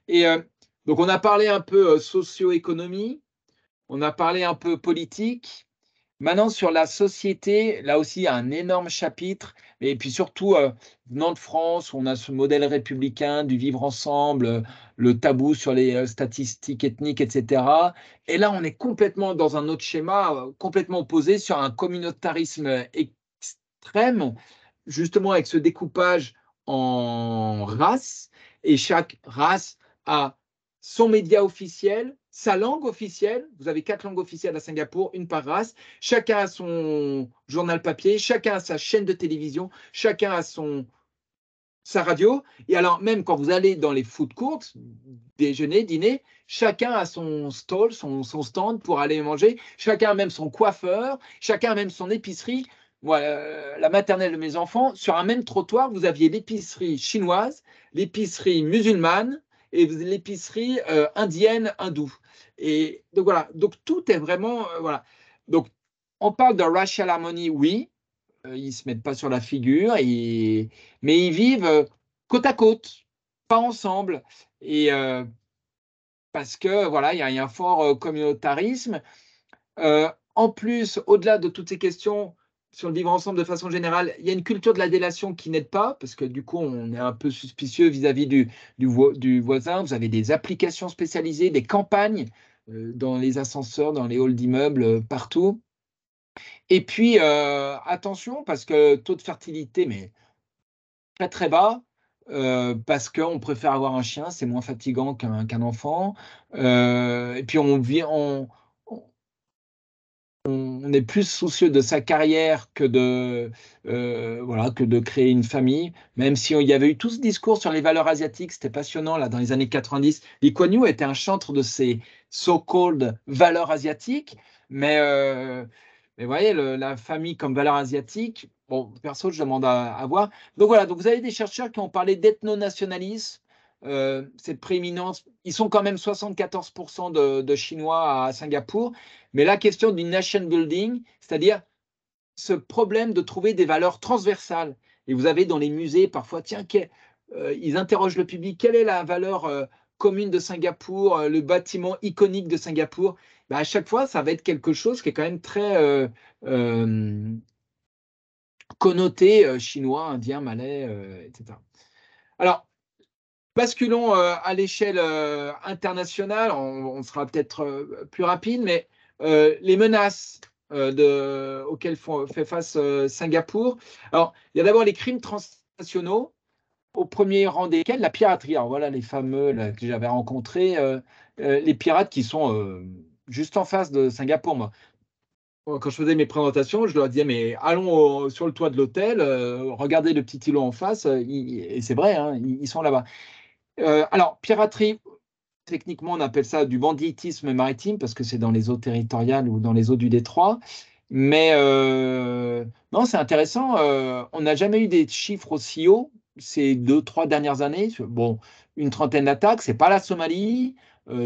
Speaker 3: Et euh, donc on a parlé un peu socio-économie, on a parlé un peu politique. Maintenant, sur la société, là aussi, un énorme chapitre. Et puis surtout, euh, venant de France, on a ce modèle républicain du vivre ensemble, le tabou sur les euh, statistiques ethniques, etc. Et là, on est complètement dans un autre schéma, complètement opposé sur un communautarisme extrême, justement avec ce découpage en races. Et chaque race a son média officiel, sa langue officielle. Vous avez quatre langues officielles à Singapour, une par race. Chacun a son journal papier, chacun a sa chaîne de télévision, chacun a son sa radio. Et alors, même quand vous allez dans les food courts, déjeuner, dîner, chacun a son stall, son, stand pour aller manger. Chacun a même son coiffeur, chacun a même son épicerie. Moi, euh, la maternelle de mes enfants, sur un même trottoir, vous aviez l'épicerie chinoise, l'épicerie musulmane, et l'épicerie euh, indienne hindoue. Et donc voilà, donc tout est vraiment euh, voilà. Donc on parle de racial harmony, oui, Ils euh, ils se mettent pas sur la figure, et... mais ils vivent côte à côte, pas ensemble, et parce que voilà, il y, a un fort communautarisme. en plus, au-delà de toutes ces questions sur le vivre ensemble de façon générale, il y a une culture de la délation qui n'aide pas, parce que du coup, on est un peu suspicieux vis-à-vis du, voisin. Vous avez des applications spécialisées, des campagnes euh, dans les ascenseurs, dans les halls d'immeubles, euh, partout. Et puis, euh, attention, parce que taux de fertilité, mais très très bas, parce qu'on préfère avoir un chien, c'est moins fatigant qu'un enfant. et puis on vit, en on est plus soucieux de sa carrière que de, euh, voilà, que de créer une famille, même si il y avait eu tout ce discours sur les valeurs asiatiques, c'était passionnant là dans les années 90. Lee Kuan était un chantre de ces so-called valeurs asiatiques, mais, vous euh, voyez, la famille comme valeur asiatique, bon, perso, je demande à, voir. Donc voilà, donc vous avez des chercheurs qui ont parlé d'ethnonationalisme. Euh, cette prééminence. Ils sont quand même 74% de, Chinois à Singapour, mais la question du nation building, c'est-à-dire ce problème de trouver des valeurs transversales. Et vous avez dans les musées parfois, tiens, euh, ils interrogent le public, quelle est la valeur euh, commune de Singapour, le bâtiment iconique de Singapour bah, À chaque fois, ça va être quelque chose qui est quand même très connoté chinois, indien, malais, etc. Alors, Basculons euh, à l'échelle euh, internationale, on, sera peut-être euh, plus rapide, mais les menaces auxquelles fait face Singapour. Alors, il y a d'abord les crimes transnationaux, au premier rang desquels la piraterie. Alors voilà les fameux que j'avais rencontrés, les pirates qui sont juste en face de Singapour. Quand je faisais mes présentations, je leur disais mais allons sur le toit de l'hôtel, regardez le petit îlot en face, et c'est vrai, hein, ils, sont là-bas. Euh, alors, piraterie, techniquement, on appelle ça du banditisme maritime parce que c'est dans les eaux territoriales ou dans les eaux du détroit. Mais euh, non, c'est intéressant. Euh, on n'a jamais eu des chiffres aussi hauts ces deux, trois dernières années. Bon, une trentaine d'attaques, c'est pas la Somalie,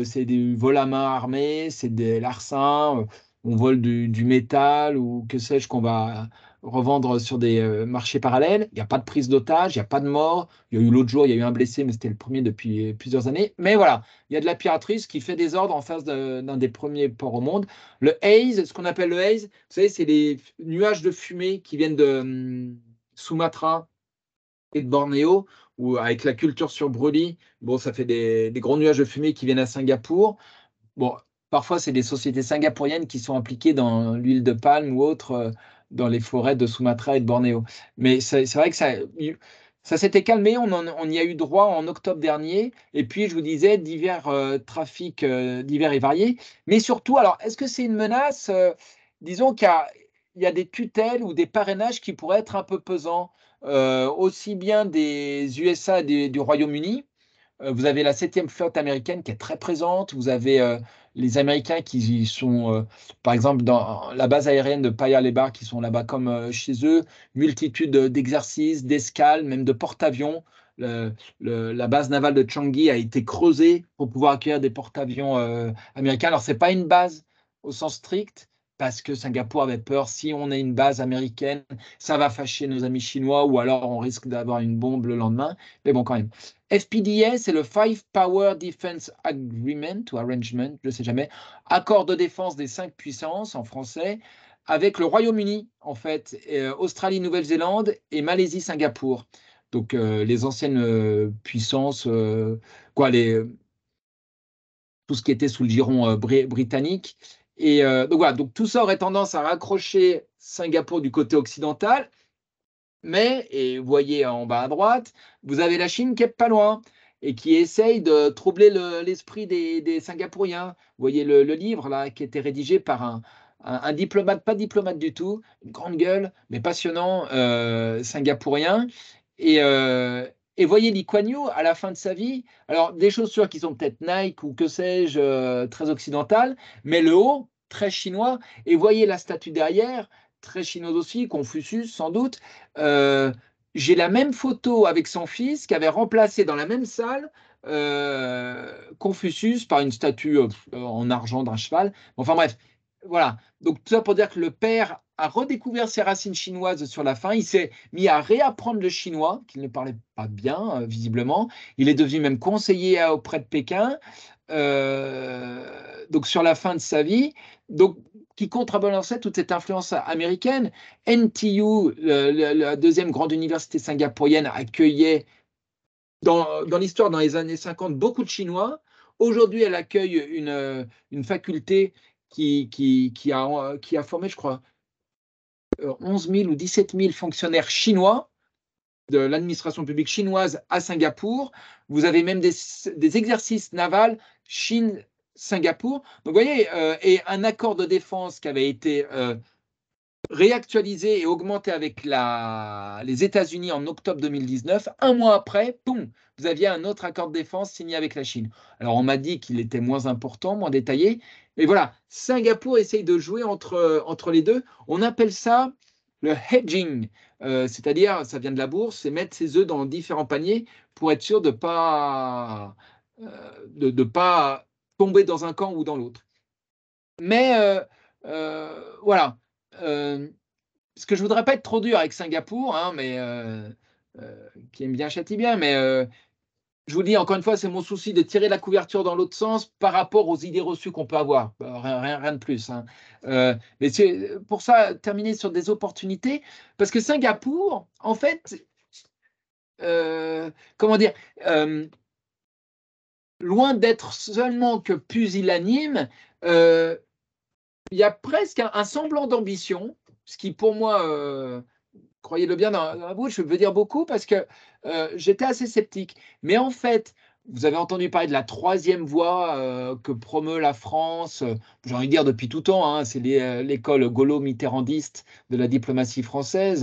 Speaker 3: c'est des vols à main armée, c'est des larcins, on vole du métal ou que sais-je qu'on va revendre sur des euh, marchés parallèles. Il n'y a pas de prise d'otage, il n'y a pas de mort. Il y a eu l'autre jour, il y a eu un blessé, mais c'était le premier depuis euh, plusieurs années. Mais voilà, il y a de la piraterie, qui fait des ordres en face d'un des premiers ports au monde. Le haze, ce qu'on appelle le haze, vous savez, c'est les nuages de fumée qui viennent de hmm, Sumatra et de Bornéo, ou avec la culture sur brûlis, bon, ça fait des, des gros nuages de fumée qui viennent à Singapour. Bon, parfois, c'est des sociétés singapouriennes qui sont impliquées dans l'huile de palme ou autre euh, dans les forêts de Sumatra et de Bornéo. Mais c'est vrai que ça, ça s'était calmé, on, en, on, y a eu droit en octobre dernier, et puis je vous disais, divers euh, trafics euh, divers et variés. Mais surtout, alors, est-ce que c'est une menace euh, Disons qu'il y, y, a des tutelles ou des parrainages qui pourraient être un peu pesants, aussi bien des USA et du Royaume-Uni, euh, vous avez la septième e flotte américaine qui est très présente. Vous avez euh, les Américains qui sont, euh, par exemple, dans la base aérienne de paya les qui sont là-bas comme chez eux. Multitude d'exercices, d'escales, même de porte-avions. la base navale de Changi a été creusée pour pouvoir accueillir des porte-avions américains. Alors, ce n'est pas une base au sens strict, parce que Singapour avait peur, si on a une base américaine, ça va fâcher nos amis chinois ou alors on risque d'avoir une bombe le lendemain. Mais bon, quand même. FPDA, c'est le Five Power Defense Agreement ou Arrangement, je ne sais jamais, accord de défense des cinq puissances en français, avec le Royaume-Uni, en fait, euh, Australie, Nouvelle-Zélande et Malaisie, Singapour. Donc euh, les anciennes euh, puissances, quoi, tout ce qui était sous le giron britannique. Et euh, donc voilà, donc tout ça aurait tendance à raccrocher Singapour du côté occidental. Mais, et vous voyez en bas à droite, vous avez la Chine qui est pas loin et qui essaye de troubler l'esprit des, Singapouriens. Vous voyez le, livre là qui était rédigé par un, diplomate, pas diplomate du tout, une grande gueule, mais passionnant, euh, singapourien. Et, euh, et voyez Lee à la fin de sa vie, alors des chaussures qui sont peut-être Nike ou que sais-je, euh, très occidentales, mais le haut, très chinois. Et voyez la statue derrière, très chinoise aussi, Confucius sans doute. Euh, j'ai la même photo avec son fils qui avait remplacé dans la même salle euh, Confucius par une statue en argent d'un cheval. Enfin bref, voilà. Donc tout ça pour dire que le père a redécouvert ses racines chinoises sur la fin. Il s'est mis à réapprendre le chinois, qu'il ne parlait pas bien, euh, visiblement. Il est devenu même conseiller auprès de Pékin, euh, donc sur la fin de sa vie. Donc, qui contrebalançait toute cette influence américaine. NTU, euh, la deuxième grande université singapourienne, accueillait dans, dans l'histoire, dans les années 50, beaucoup de Chinois. Aujourd'hui, elle accueille une, une faculté qui, qui, qui, a, qui a formé, je crois, 11 euh, 000 ou 17 000 fonctionnaires chinois de l'administration publique chinoise à Singapour. Vous avez même des, exercices navals Chine-Singapour. Donc, vous voyez, euh, et un accord de défense qui avait été euh, réactualisé et augmenté avec les États-Unis en octobre 2019. Un mois après, boum, vous aviez un autre accord de défense signé avec la Chine. Alors, on m'a dit qu'il était moins important, moins détaillé, et voilà, Singapour essaye de jouer entre, entre les deux. On appelle ça le hedging, euh, c'est-à-dire, ça vient de la bourse, c'est mettre ses œufs dans différents paniers pour être sûr de ne pas, euh, de, pas tomber dans un camp ou dans l'autre. Mais euh, voilà, ce que je ne voudrais pas être trop dur avec Singapour, hein, mais qui aime bien châti bien, mais je vous dis, encore une fois, c'est mon souci de tirer la couverture dans l'autre sens par rapport aux idées reçues qu'on peut avoir. Bah, rien, de plus. Hein. Euh, pour ça, terminer sur des opportunités, parce que Singapour, en fait, euh, comment dire, euh, loin d'être seulement que pusillanime, euh, il y a presque un semblant d'ambition, ce qui pour moi croyez-le bien dans, bouche, je veux dire beaucoup parce que euh, j'étais assez sceptique. Mais en fait, vous avez entendu parler de la troisième voie euh, que promeut la France, euh, j'ai envie de dire depuis tout temps, hein, c'est l'école gaulo-mitterrandiste de la diplomatie française.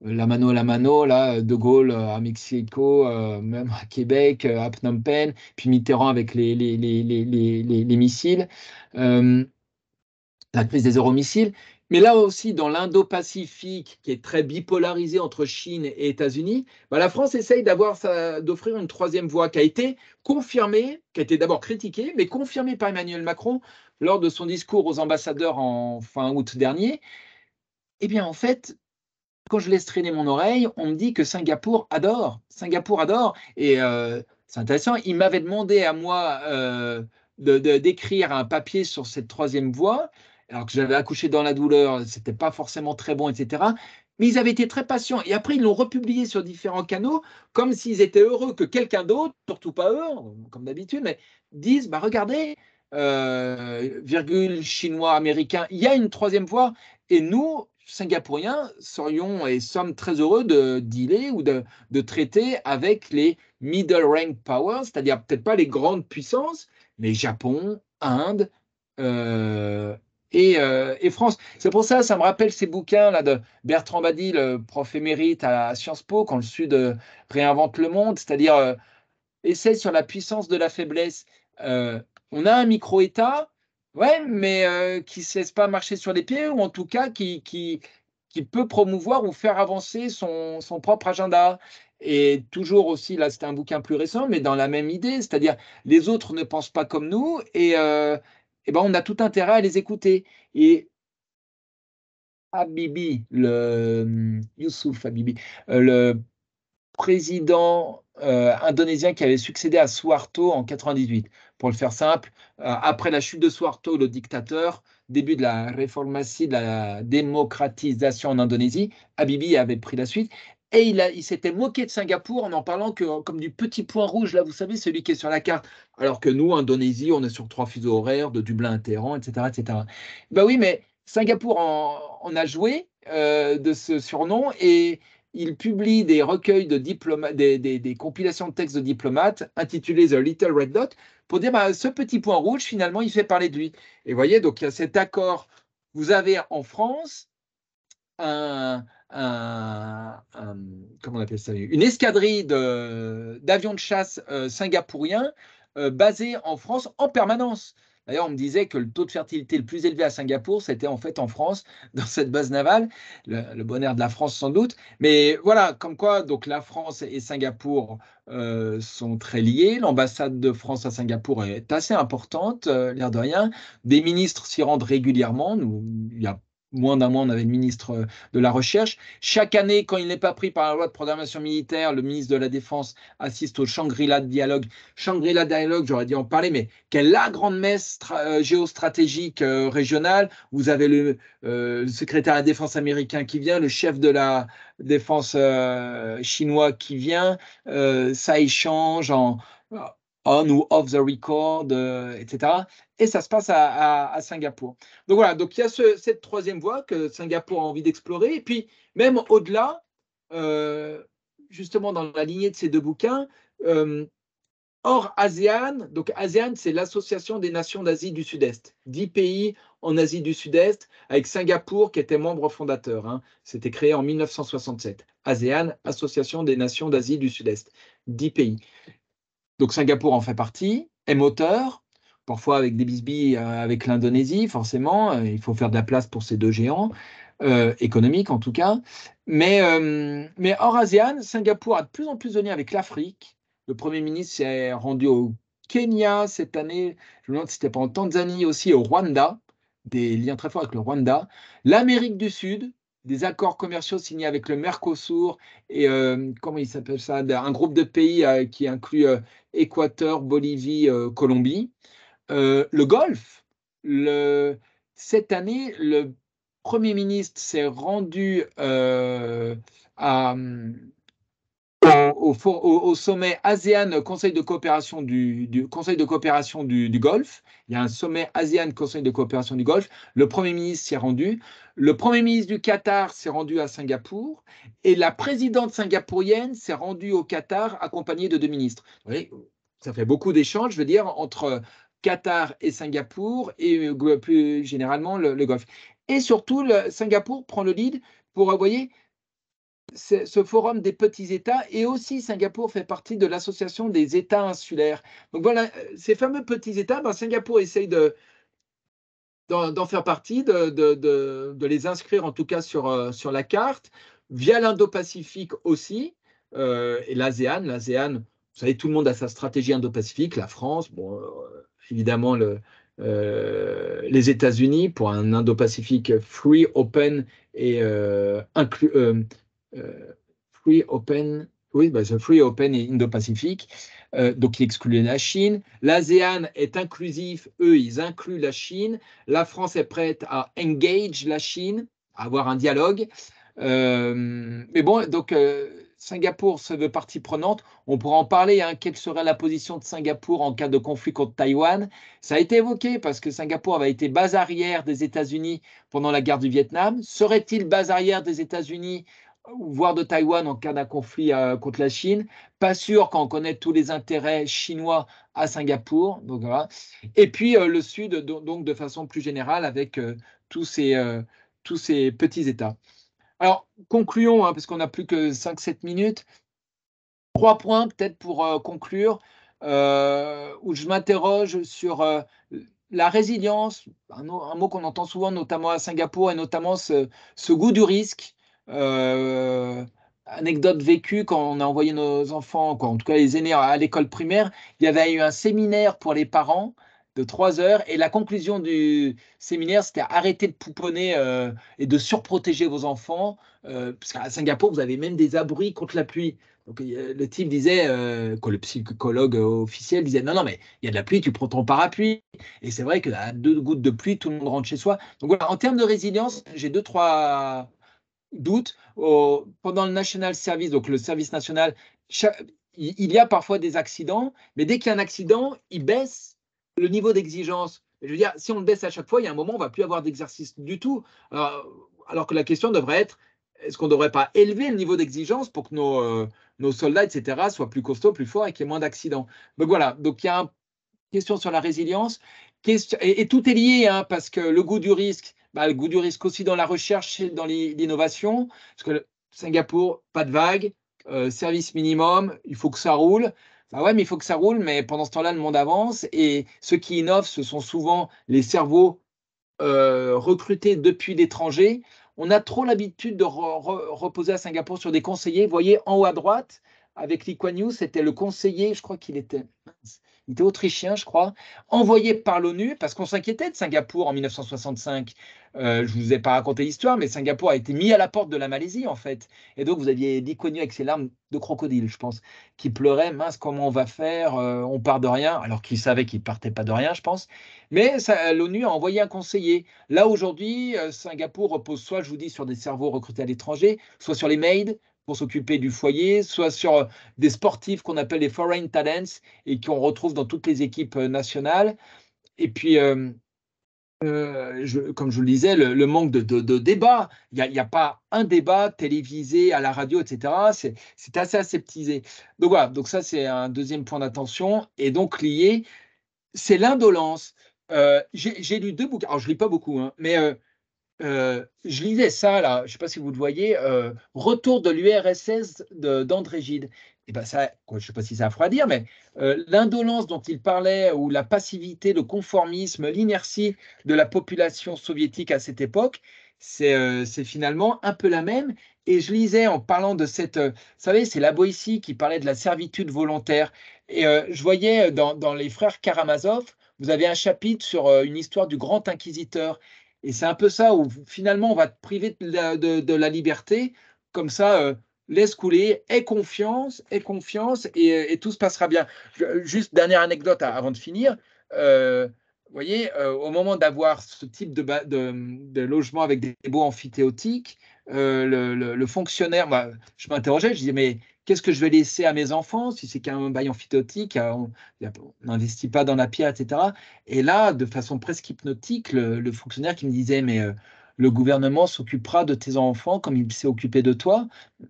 Speaker 3: la mano, la mano, là, De Gaulle à Mexico, même à Québec, à Phnom Penh, puis Mitterrand avec les, les, les missiles, la crise des euromissiles. Mais là aussi, dans l'Indo-Pacifique, qui est très bipolarisé entre Chine et États-Unis, bah, la France essaye d'offrir une troisième voie qui a été confirmée, qui a été d'abord critiquée, mais confirmée par Emmanuel Macron lors de son discours aux ambassadeurs en fin août dernier. Eh bien, en fait, quand je laisse traîner mon oreille, on me dit que Singapour adore. Singapour adore. Et euh, c'est intéressant, il m'avait demandé à moi euh, d'écrire un papier sur cette troisième voie alors que j'avais accouché dans la douleur, c'était pas forcément très bon, etc. Mais ils avaient été très patients. Et après, ils l'ont republié sur différents canaux, comme s'ils étaient heureux que quelqu'un d'autre, surtout pas eux, comme d'habitude, mais disent bah, Regardez, euh, virgule, chinois, américain, il y a une troisième voie. Et nous, Singapouriens serions et sommes très heureux de dealer ou de, traiter avec les middle rank powers, c'est-à-dire peut-être pas les grandes puissances, mais Japon, Inde, euh, euh, et, France. C'est pour ça, ça me rappelle ces bouquins là de Bertrand Badi, le prof émérite à Sciences Po, quand le Sud euh, réinvente le monde, c'est-à-dire euh, essai sur la puissance de la faiblesse. Euh, on a un micro-État, ouais, mais qui ne cesse pas marcher sur les pieds, ou en tout cas qui, qui, qui peut promouvoir ou faire avancer son, propre agenda. Et toujours aussi, là, c'était un bouquin plus récent, mais dans la même idée, c'est-à-dire les autres ne pensent pas comme nous et, eh ben, on a tout intérêt à les écouter. Et Habibi, le, euh, Youssouf Habibi, euh, le président euh, indonésien qui avait succédé à Suharto en 98. Pour le faire simple, après la chute de Suharto, le dictateur, début de la réformatie, de la démocratisation en Indonésie, Habibi avait pris la suite. Et il, s'était moqué de Singapour en en parlant comme du petit point rouge, là, vous savez, celui qui est sur la carte. Alors que nous, Indonésie, on est sur trois fuseaux horaires, de Dublin à Téhéran, etc. etc. Ben oui, mais Singapour en, a joué euh, de ce surnom et il publie des recueils de diplomates, des, compilations de textes de diplomates intitulés The Little Red Dot pour dire ben, ce petit point rouge, finalement, il fait parler de lui. Et voyez, donc il y a cet accord. Vous avez en France un, comment on appelle ça Une escadrille d'avions de, chasse euh, singapouriens euh, basés en France en permanence. D'ailleurs, on me disait que le taux de fertilité le plus élevé à Singapour, c'était en fait en France, dans cette base navale, le, bonheur de la France sans doute. Mais voilà, comme quoi, donc la France et Singapour euh, sont très liés. L'ambassade de France à Singapour est assez importante, l'air de rien. Des ministres s'y rendent régulièrement. Nous, il y a moins d'un mois, on avait le ministre euh, de la Recherche. Chaque année, quand il n'est pas pris par la loi de programmation militaire, le ministre de la Défense assiste au Shangri-La Dialogue. Shangri-La Dialogue, j'aurais dû en parler, mais quelle la grande messe euh, géostratégique euh, régionale. Vous avez le, secrétaire de la Défense américain qui vient, le chef de la Défense chinois qui vient. ça échange en on ou off the record, euh, etc. Et ça se passe à, Singapour. Donc voilà, donc il y a cette troisième voie que Singapour a envie d'explorer. Et puis même au-delà, euh, justement dans la lignée de ces deux bouquins, euh, hors ASEAN, donc ASEAN, c'est l'association des nations d'Asie du Sud-Est, Dix pays en Asie du Sud-Est, avec Singapour qui était membre fondateur. Hein. C'était créé en 1967. ASEAN, Association des Nations d'Asie du Sud-Est, Dix pays. Donc Singapour en fait partie, est moteur, parfois avec des bisbilles euh, avec l'Indonésie, forcément, euh, il faut faire de la place pour ces deux géants, euh, économiques en tout cas. Mais, mais hors ASEAN, Singapour a de plus en plus de liens avec l'Afrique. Le Premier ministre s'est rendu au Kenya cette année, je me demande si c'était pas en Tanzanie aussi, au Rwanda, des liens très forts avec le Rwanda. L'Amérique du Sud, des accords commerciaux signés avec le Mercosur et euh, comment il s'appelle ça Un groupe de pays euh, qui inclut euh, Équateur, Bolivie, Colombie. le Golfe. Le... Cette année, le Premier ministre s'est rendu à, hum, au, au, sommet ASEAN Conseil de coopération du, Conseil de coopération du, Golfe. Il y a un sommet ASEAN Conseil de coopération du Golfe. Le Premier ministre s'y est rendu. Le Premier ministre du Qatar s'est rendu à Singapour et la présidente singapourienne s'est rendue au Qatar accompagnée de deux ministres. ça fait beaucoup d'échanges, je veux dire, entre Qatar et Singapour et euh, plus généralement le, Golfe. Et surtout, Singapour prend le lead pour, vous ce forum des petits États et aussi Singapour fait partie de l'association des États insulaires. Donc voilà, euh, ces fameux petits États, ben, Singapour essaye de, d'en faire partie, de, les inscrire en tout cas sur, euh, sur la carte, via l'Indo-Pacifique aussi, euh, et l'ASEAN. L'ASEAN, vous savez, tout le monde a sa stratégie Indo-Pacifique, la France, bon, évidemment les États-Unis pour un Indo-Pacifique free, open et inclusif. Euh, free Open, oui, bah, Free Open Indo-Pacifique, euh, donc il exclut la Chine. L'ASEAN est inclusif, eux, ils incluent la Chine. La France est prête à engage la Chine, à avoir un dialogue. Euh, mais bon, donc Singapour se veut partie prenante. On pourra en parler. Hein. quelle serait la position de Singapour en cas de conflit contre Taïwan Ça a été évoqué parce que Singapour avait été base arrière des États-Unis pendant la guerre du Vietnam. Serait-il base arrière des États-Unis voire de Taïwan en cas d'un conflit euh, contre la Chine. Pas sûr quand on connaît tous les intérêts chinois à Singapour. Et puis euh, le Sud, donc de façon plus générale, avec euh, tous, ces, tous ces petits États. Alors, concluons, hein, parce qu'on n'a plus que 5-7 minutes. Trois points peut-être pour conclure, où je m'interroge sur la résilience, un, mot qu'on entend souvent notamment à Singapour, et notamment ce goût du risque euh, anecdote vécue, quand on a envoyé nos enfants, quoi, en tout cas les aînés à l'école primaire, il y avait eu un séminaire pour les parents de 3 heures et la conclusion du séminaire, c'était arrêter de pouponner euh, et de surprotéger vos enfants, euh, parce qu'à Singapour, vous avez même des abris contre la pluie. Donc, le type disait, que le psychologue officiel disait, non, non, mais il y a de la pluie, tu prends ton parapluie. Et c'est vrai que à deux gouttes de pluie, tout le monde rentre chez soi. Donc voilà, en termes de résilience, j'ai deux, trois doute, pendant le National Service, donc le service national, il y a parfois des accidents, mais dès qu'il y a un accident, il baisse le niveau d'exigence. Je veux dire, si on le baisse à chaque fois, il y a un moment, on ne va plus avoir d'exercice du tout. Euh, alors, que la question devrait être, est-ce qu'on ne devrait pas élever le niveau d'exigence pour que nos, euh, nos, soldats, etc., soient plus costauds, plus forts et qu'il y ait moins d'accidents Donc voilà, donc il y a une question sur la résilience. et, tout est lié, hein, parce que le goût du risque, bah, le goût du risque aussi dans la recherche et dans l'innovation. Parce que Singapour, pas de vague, euh, service minimum, il faut que ça roule. Bah ouais, mais il faut que ça roule, mais pendant ce temps-là, le monde avance. Et ceux qui innovent, ce sont souvent les cerveaux euh, recrutés depuis l'étranger. On a trop l'habitude de reposer à Singapour sur des conseillers. Vous voyez, en haut à droite, avec Lee Kuan c'était le conseiller, je crois qu'il était, il était autrichien, je crois, envoyé par l'ONU parce qu'on s'inquiétait de Singapour en 1965. Euh, je ne vous ai pas raconté l'histoire, mais Singapour a été mis à la porte de la Malaisie, en fait. Et donc, vous aviez l'Iconu avec ses larmes de crocodile, je pense, qui pleurait mince, comment on va faire euh, On part de rien. Alors qu'il savait qu'il partait pas de rien, je pense. Mais l'ONU a envoyé un conseiller. Là, aujourd'hui, euh, Singapour repose soit, je vous dis, sur des cerveaux recrutés à l'étranger, soit sur les maids, pour s'occuper du foyer, soit sur euh, des sportifs qu'on appelle les foreign talents et qu'on retrouve dans toutes les équipes euh, nationales. Et puis, euh, comme je vous le disais, le, manque de, débat. Il n'y a, pas un débat télévisé à la radio, etc. C'est assez aseptisé. Donc voilà, donc ça c'est un deuxième point d'attention. Et donc lié, c'est l'indolence. J'ai lu deux bouquins, alors je ne lis pas beaucoup, hein, mais euh, je lisais ça, là, je ne sais pas si vous le voyez, euh, retour de l'URSS d'André Gide. Et eh ben, ça, je ne sais pas si ça à dire, mais euh, l'indolence dont il parlait, ou la passivité, le conformisme, l'inertie de la population soviétique à cette époque, c'est finalement un peu la même. Et je lisais en parlant de cette, vous savez, c'est la Boétie qui parlait de la servitude volontaire. Et je voyais dans, dans les frères Karamazov, vous avez un chapitre sur une histoire du grand inquisiteur. Et c'est un peu ça où finalement on va te priver de la, liberté, comme ça, euh, laisse couler, aie confiance, aie confiance et, tout se passera bien. juste dernière anecdote hein, avant de finir. Euh, vous voyez, euh, au moment d'avoir ce type de, de, logement avec des beaux amphithéotiques, le, fonctionnaire, bah, je m'interrogeais, je disais, mais qu'est-ce que je vais laisser à mes enfants si c'est qu'un bail amphithéotique, euh, on n'investit pas dans la pierre, etc. Et là, de façon presque hypnotique, le, fonctionnaire qui me disait, mais euh, le gouvernement s'occupera de tes enfants comme il s'est occupé de toi,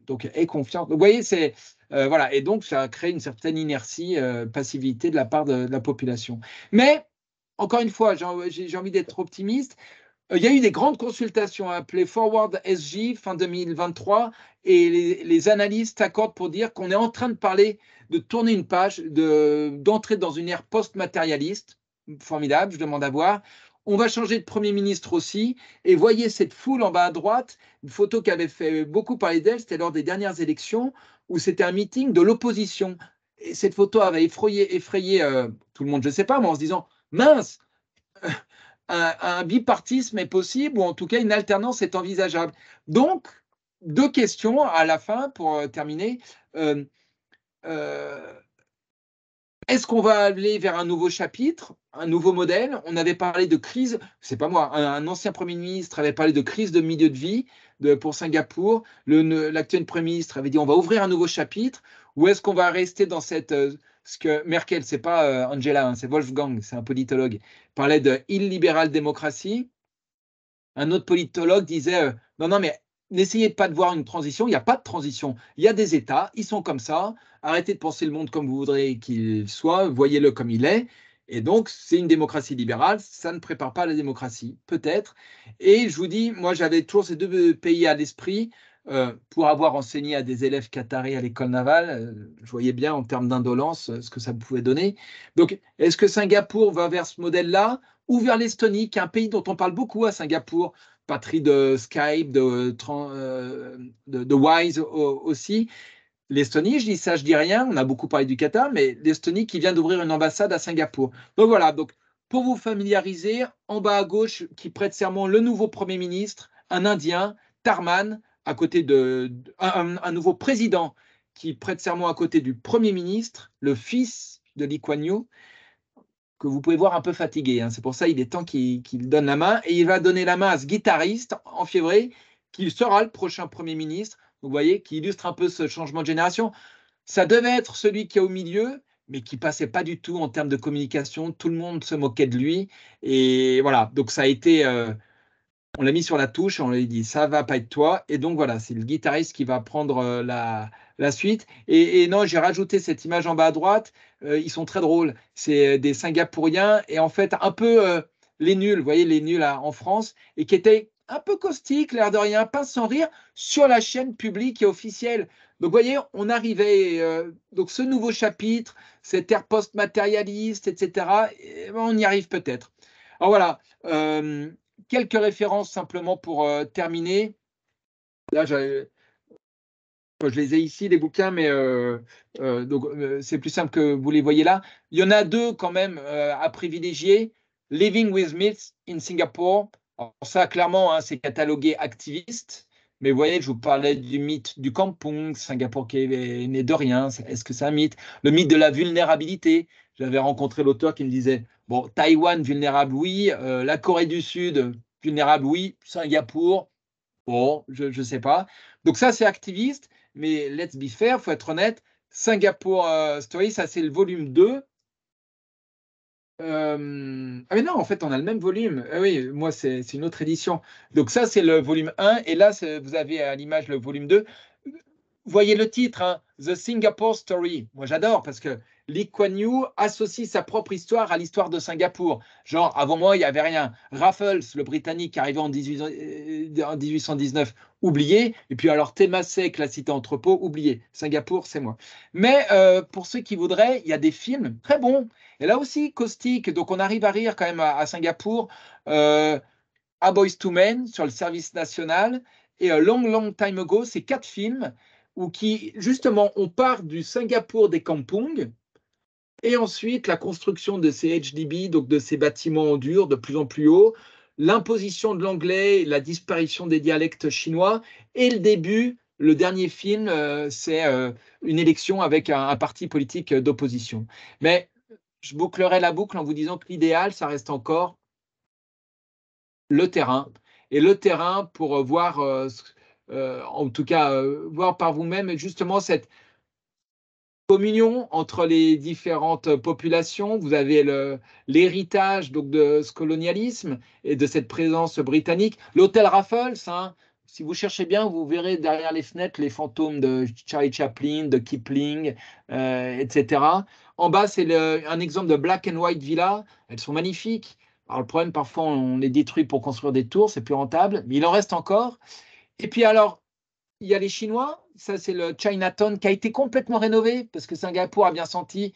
Speaker 3: donc aie confiance. Vous voyez, c'est... Euh, voilà, et donc ça a créé une certaine inertie, passivité de la part de, de la population. Mais encore une fois, j'ai envie d'être optimiste. Euh, il y a eu des grandes consultations appelées Forward SG fin 2023 et les, analystes s'accordent pour dire qu'on est en train de parler, de tourner une page, d'entrer dans une ère post-matérialiste. Formidable, je demande à voir. On va changer de Premier ministre aussi. Et voyez cette foule en bas à droite, une photo qui avait fait beaucoup parler d'elle, c'était lors des dernières élections où c'était un meeting de l'opposition. Et cette photo avait effrayé, effrayé euh, tout le monde, je ne sais pas, mais en se disant, mince, un, bipartisme est possible, ou en tout cas une alternance est envisageable. Donc, deux questions à la fin pour euh, terminer. Euh, euh, est-ce qu'on va aller vers un nouveau chapitre, un nouveau modèle On avait parlé de crise, c'est pas moi, un, ancien Premier ministre avait parlé de crise de milieu de vie pour Singapour. L'actuel Premier ministre avait dit on va ouvrir un nouveau chapitre. Ou est-ce qu'on va rester dans cette parce que Merkel, c'est pas euh, Angela, hein, c'est Wolfgang, c'est un politologue, parlait de illibérale démocratie. Un autre politologue disait euh, non, non, mais n'essayez pas de voir une transition, il n'y a pas de transition. Il y a des États, ils sont comme ça. Arrêtez de penser le monde comme vous voudrez qu'il soit, voyez-le comme il est. Et donc, c'est une démocratie libérale, ça ne prépare pas la démocratie, peut-être. Et je vous dis, moi, j'avais toujours ces deux euh, pays à l'esprit. Euh, pour avoir enseigné à des élèves qataris à l'école navale, euh, je voyais bien en termes d'indolence euh, ce que ça pouvait donner. Donc, est-ce que Singapour va vers ce modèle-là ou vers l'Estonie, qui est un pays dont on parle beaucoup à Singapour, patrie de Skype, de, Wise aussi l'Estonie, je dis ça, je dis rien, on a beaucoup parlé du Qatar, mais l'Estonie qui vient d'ouvrir une ambassade à Singapour. Donc voilà, donc pour vous familiariser, en bas à gauche, qui prête serment le nouveau Premier ministre, un Indien, Tarman, à côté de un, nouveau président qui prête serment à côté du Premier ministre, le fils de Lee Kuan Yew, que vous pouvez voir un peu fatigué. Hein. C'est pour ça il est temps qu'il donne la main. Et il va donner la main à ce guitariste en février, qui sera le prochain Premier ministre. Vous voyez, qui illustre un peu ce changement de génération. Ça devait être celui qui est au milieu, mais qui passait pas du tout en termes de communication. Tout le monde se moquait de lui. Et voilà, donc ça a été... Euh, on l'a mis sur la touche, on lui dit ça va pas être toi. Et donc voilà, c'est le guitariste qui va prendre euh, la, la suite. Et, non, j'ai rajouté cette image en bas à droite. Euh, ils sont très drôles. C'est euh, des Singapouriens et en fait un peu les nuls, vous voyez, les nuls hein, en France et qui étaient un peu caustiques, l'air de rien, Pas sans rire, sur la chaîne publique et officielle. Donc, vous voyez, on arrivait. donc, ce nouveau chapitre, cet air post-matérialiste, etc., ben, on y arrive peut-être. Alors voilà, quelques références simplement pour euh, terminer. Là, euh, je les ai ici, les bouquins, mais euh, donc c'est plus simple que vous les voyez là. Il y en a deux quand même à privilégier. Living with Myths in Singapore. ça, clairement, hein, c'est catalogué activiste. Mais vous voyez, je vous parlais du mythe du kampung Singapour qui n'est de rien, est-ce que c'est un mythe Le mythe de la vulnérabilité, j'avais rencontré l'auteur qui me disait Bon, Taïwan vulnérable, oui. Euh, la Corée du Sud vulnérable, oui. Singapour, bon, je ne sais pas. Donc, ça, c'est activiste. Mais let's be fair, faut être honnête. Singapour euh, Story, ça, c'est le volume 2. Euh, ah mais non, en fait, on a le même volume. Ah oui, moi, c'est une autre édition. Donc ça, c'est le volume 1. Et là, vous avez à l'image le volume 2. Voyez le titre, hein, The Singapore Story. Moi, j'adore parce que Lee Kuan Yew associe sa propre histoire à l'histoire de Singapour. Genre, avant moi, il n'y avait rien. Raffles, le Britannique, arrivé en, 18, euh, en 1819, oublié. Et puis alors, Temasek, la cité entrepôt, oublié. Singapour, c'est moi. Mais euh, pour ceux qui voudraient, il y a des films très bons. Et là aussi, caustique. Donc, on arrive à rire quand même à, Singapour. Euh, a Boys to Men sur le service national. Et Long Long Time Ago, c'est quatre films où qui, justement, on part du Singapour des Kampung. Et ensuite, la construction de ces HDB, donc de ces bâtiments en dur de plus en plus haut, l'imposition de l'anglais, la disparition des dialectes chinois et le début, le dernier film, euh, c'est euh, une élection avec un, parti politique euh, d'opposition. Mais je bouclerai la boucle en vous disant que l'idéal, ça reste encore le terrain. Et le terrain pour voir, en tout cas, voir par vous-même justement cette, communion entre les différentes populations. Vous avez l'héritage donc de ce colonialisme et de cette présence britannique. L'hôtel Raffles, hein, si vous cherchez bien, vous verrez derrière les fenêtres les fantômes de Charlie Chaplin, de Kipling, euh, etc. En bas, c'est un exemple de black and white villa. Elles sont magnifiques. le problème, parfois, on les détruit pour construire des tours, c'est plus rentable, mais il en reste encore. Et puis alors, il y a les Chinois, ça c'est le Chinatown qui a été complètement rénové parce que Singapour a bien senti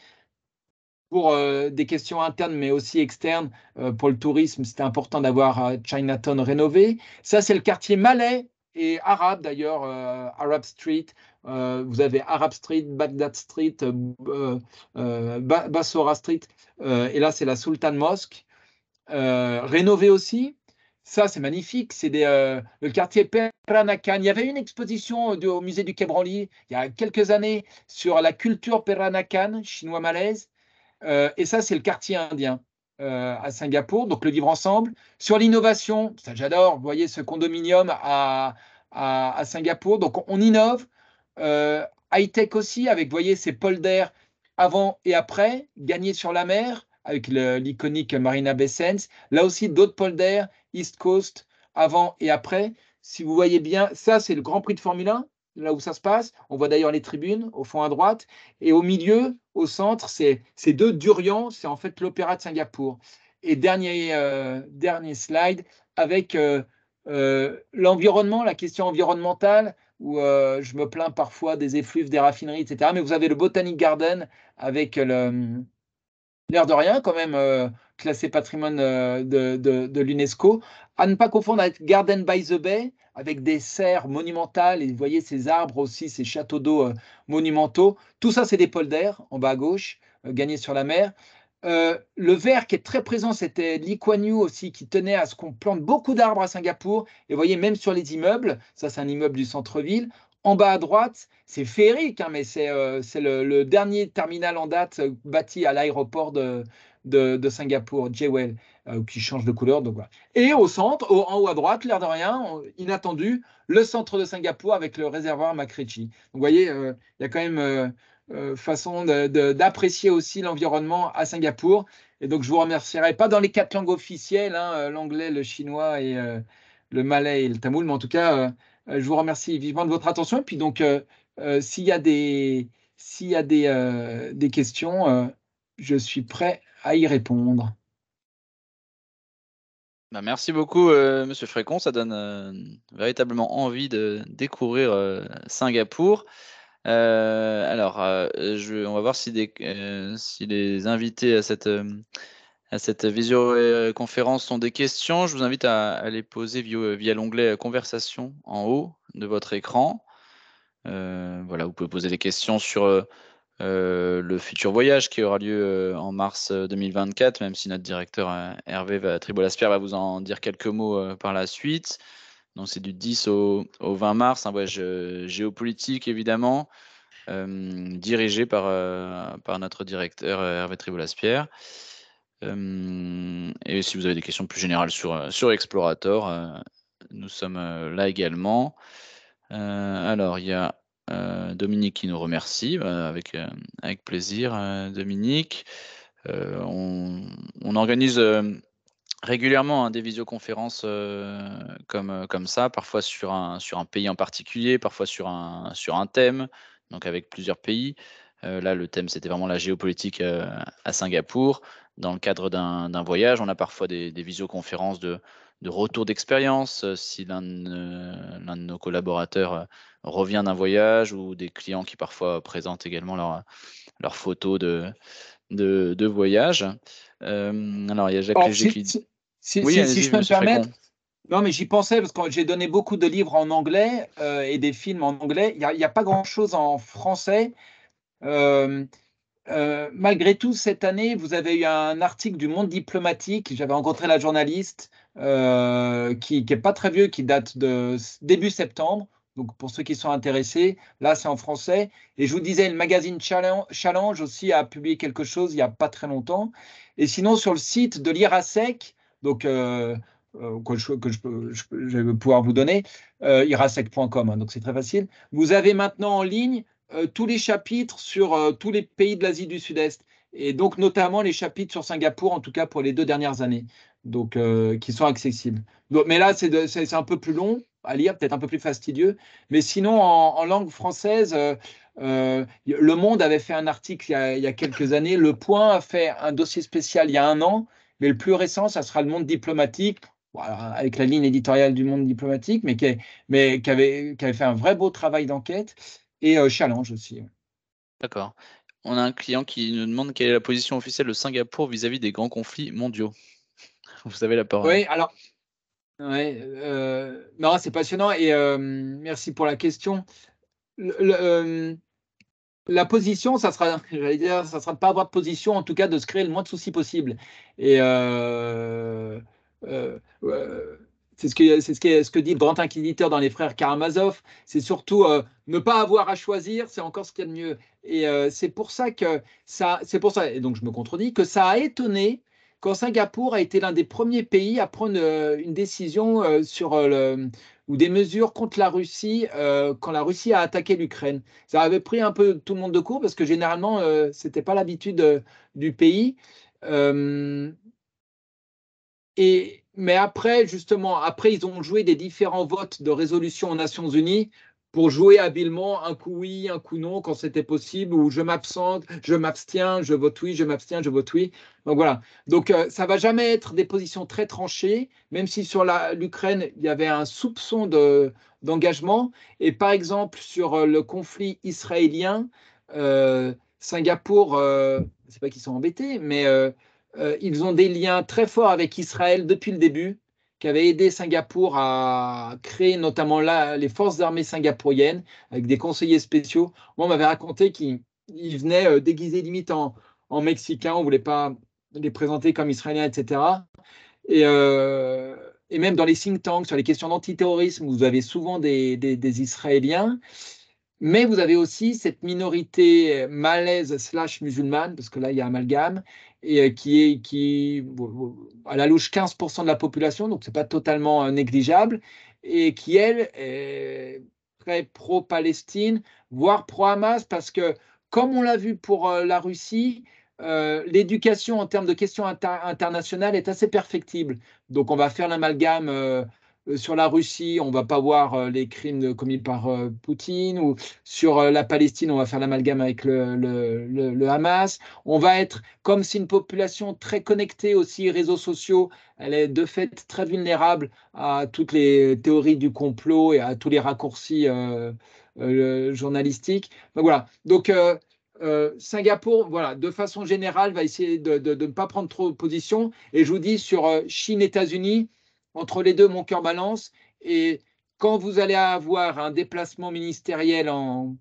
Speaker 3: pour euh, des questions internes mais aussi externes euh, pour le tourisme, c'était important d'avoir euh, Chinatown rénové. Ça c'est le quartier malais et arabe d'ailleurs, Arab Street. vous avez Arab Street, Baghdad Street, Bassora Street et là c'est la Sultan Mosque. rénovée aussi, ça, c'est magnifique. C'est euh, le quartier Peranakan. Il y avait une exposition euh, au musée du Quai il y a quelques années sur la culture Peranakan, chinois-malaise. Euh, et ça, c'est le quartier indien à Singapour, donc le vivre ensemble. Sur l'innovation, ça j'adore, vous voyez ce condominium à, Singapour. Donc on, innove. High-tech aussi, avec, vous voyez, ces polders avant et après, gagner sur la mer avec l'iconique Marina Bay Sands. Là aussi, d'autres polders, East Coast, avant et après. Si vous voyez bien, ça, c'est le Grand Prix de Formule 1, là où ça se passe. On voit d'ailleurs les tribunes au fond à droite. Et au milieu, au centre, c'est ces deux durions. c'est en fait l'Opéra de Singapour. Et dernier, euh, dernier slide, avec euh, euh, l'environnement, la question environnementale, où je me plains parfois des effluves des raffineries, etc. Mais vous avez le Botanic Garden avec le l'air de rien quand même, euh, classé patrimoine euh, de, de, l'UNESCO, à ne pas confondre avec Garden by the Bay, avec des serres monumentales, et vous voyez ces arbres aussi, ces châteaux d'eau euh, monumentaux. Tout ça, c'est des polders, en bas à gauche, gagnés sur la mer. le vert qui est très présent, c'était Lee aussi, qui tenait à ce qu'on plante beaucoup d'arbres à Singapour. Et vous voyez, même sur les immeubles, ça c'est un immeuble du centre-ville, en bas à droite, c'est féerique, hein, mais c'est euh, le, dernier terminal en date euh, bâti à l'aéroport de, Singapour, Jewel, euh, qui change de couleur. Donc, Et au centre, en haut à droite, l'air de rien, inattendu, le centre de Singapour avec le réservoir Macritchie. Donc vous voyez, il y a quand même façon d'apprécier aussi l'environnement à Singapour. Et donc je vous remercierai, pas dans les quatre langues officielles, hein, l'anglais, le chinois et le malais et le tamoul, mais en tout cas euh, je vous remercie vivement de votre attention. Et puis donc, euh, euh, s'il y a des, s'il y a des, des questions, je suis prêt à y répondre.
Speaker 1: Bah, merci beaucoup, M. Monsieur Frécon. Ça donne véritablement envie de découvrir Singapour. alors, je, on va voir si, des, si les invités à cette à cette visioconférence sont des questions. Je vous invite à, les poser via, l'onglet Conversation en haut de votre écran. Euh, voilà, vous pouvez poser des questions sur euh, euh, le futur voyage qui aura lieu en mars 2024, même si notre directeur Hervé va, va vous en dire quelques mots par la suite. Donc c'est du 10 au, 20 mars, un voyage géopolitique évidemment, dirigé par, par notre directeur Hervé Tribolaspierre. Euh, et si vous avez des questions plus générales sur, euh, sur Explorator, euh, nous sommes là également. alors, il y a Dominique qui nous remercie, bah, avec, avec plaisir, Dominique. on, organise régulièrement hein, des visioconférences comme, comme ça, parfois sur un, sur un pays en particulier, parfois sur un, sur un thème, donc avec plusieurs pays. là, le thème, c'était vraiment la géopolitique à Singapour dans le cadre d'un voyage. On a parfois des, visioconférences de, retour d'expérience, euh, si l'un de, nos collaborateurs euh, revient d'un voyage ou des clients qui parfois présentent également leurs photos de, de, voyage. Euh, alors, il y a Jacques Léger qui dit. Si, si, je peux me permettre. Non, mais j'y pensais
Speaker 3: parce que j'ai donné beaucoup de livres en anglais et des films en anglais. Il n'y a, pas grand-chose en français. Euh, malgré tout, cette année, vous avez eu un article du Monde diplomatique. J'avais rencontré la journaliste euh, qui n'est pas très vieux, qui date de début septembre. Donc, pour ceux qui sont intéressés, là, c'est en français. Et je vous disais, le magazine Challenge aussi a publié quelque chose il n'y a pas très longtemps. Et sinon, sur le site de l'IRASEC, donc. Euh, que, je, que vais pouvoir vous donner, irasec.com, hein, donc c'est très facile. Vous avez maintenant en ligne euh, tous les chapitres sur euh, tous les pays de l'Asie du Sud-Est, et donc notamment les chapitres sur Singapour, en tout cas pour les deux dernières années, donc euh, qui sont accessibles. mais là, c'est un peu plus long à lire, peut-être un peu plus fastidieux, mais sinon, en, langue française, Le Monde avait fait un article il y, a, quelques années, Le Point a fait un dossier spécial il y a un an, mais le plus récent, ça sera Le Monde diplomatique, avec la ligne éditoriale du monde diplomatique, mais avait, qui avait, fait un vrai beau travail d'enquête et euh, Challenge aussi.
Speaker 1: D'accord. On a un client qui nous demande quelle est la position officielle de Singapour vis-à-vis des grands conflits mondiaux. Vous avez la parole. Oui,
Speaker 3: alors. Euh, c'est passionnant et euh, merci pour la question. Le, la position, ça sera, dire, ça sera pas avoir de position, en tout cas de se créer le moins de soucis possible. Et c'est ce que, c'est ce, que, ce que dit le grand inquisiteur dans les frères Karamazov. C'est surtout euh, ne pas avoir à choisir, c'est encore ce qu'il y a de mieux. Et euh, c'est pour ça que ça, c'est pour ça, et donc je me contredis, que ça a étonné quand Singapour a été l'un des premiers pays à prendre euh, une décision sur le, ou des mesures contre la Russie quand la Russie a attaqué l'Ukraine. Ça avait pris un peu tout le monde de court parce que généralement, c'était pas l'habitude du pays. et, mais après, justement, après, ils ont joué des différents votes de résolution aux Nations Unies pour jouer habilement un coup oui, un coup non quand c'était possible, ou je m'absente, je m'abstiens, je vote oui, je m'abstiens, je vote oui. Donc voilà. Donc ça euh, ça va jamais être des positions très tranchées, même si sur l'Ukraine, il y avait un soupçon d'engagement. et par exemple, sur euh, le conflit israélien, euh, Singapour, ne euh, c'est pas qu'ils sont embêtés, mais euh, ils ont des liens très forts avec Israël depuis le début, qui avait aidé Singapour à créer notamment là les forces armées singapouriennes avec des conseillers spéciaux. Moi, on m'avait raconté qu'ils venaient euh, déguisés limite en, en on ne voulait pas les présenter comme israéliens, etc. Euh, et, même dans les think tanks sur les questions d'antiterrorisme, vous avez souvent des, des, des, Israéliens, mais vous avez aussi cette minorité malaise slash musulmane, parce que là il y a amalgame, et euh, qui est qui à la louche 15% de la population, donc c'est pas totalement euh, négligeable, et qui elle est très pro-Palestine, voire pro-Hamas, parce que comme on l'a vu pour euh, la Russie, l'éducation en termes de questions internationales est assez perfectible. Donc on va faire l'amalgame. Euh, sur la Russie, on va pas voir euh, les crimes commis par euh, Poutine, ou sur la Palestine, on va faire l'amalgame avec le, Hamas. On va être, comme si une population très connectée aussi, réseaux sociaux, elle est de fait très vulnérable à toutes les théories du complot et à tous les raccourcis journalistiques. Donc ben voilà. Donc Singapour, voilà, de façon générale, va essayer de, ne pas prendre trop position. Et je vous dis, sur Chine, États-Unis, entre les deux, mon cœur balance. Et quand vous allez avoir un déplacement ministériel en,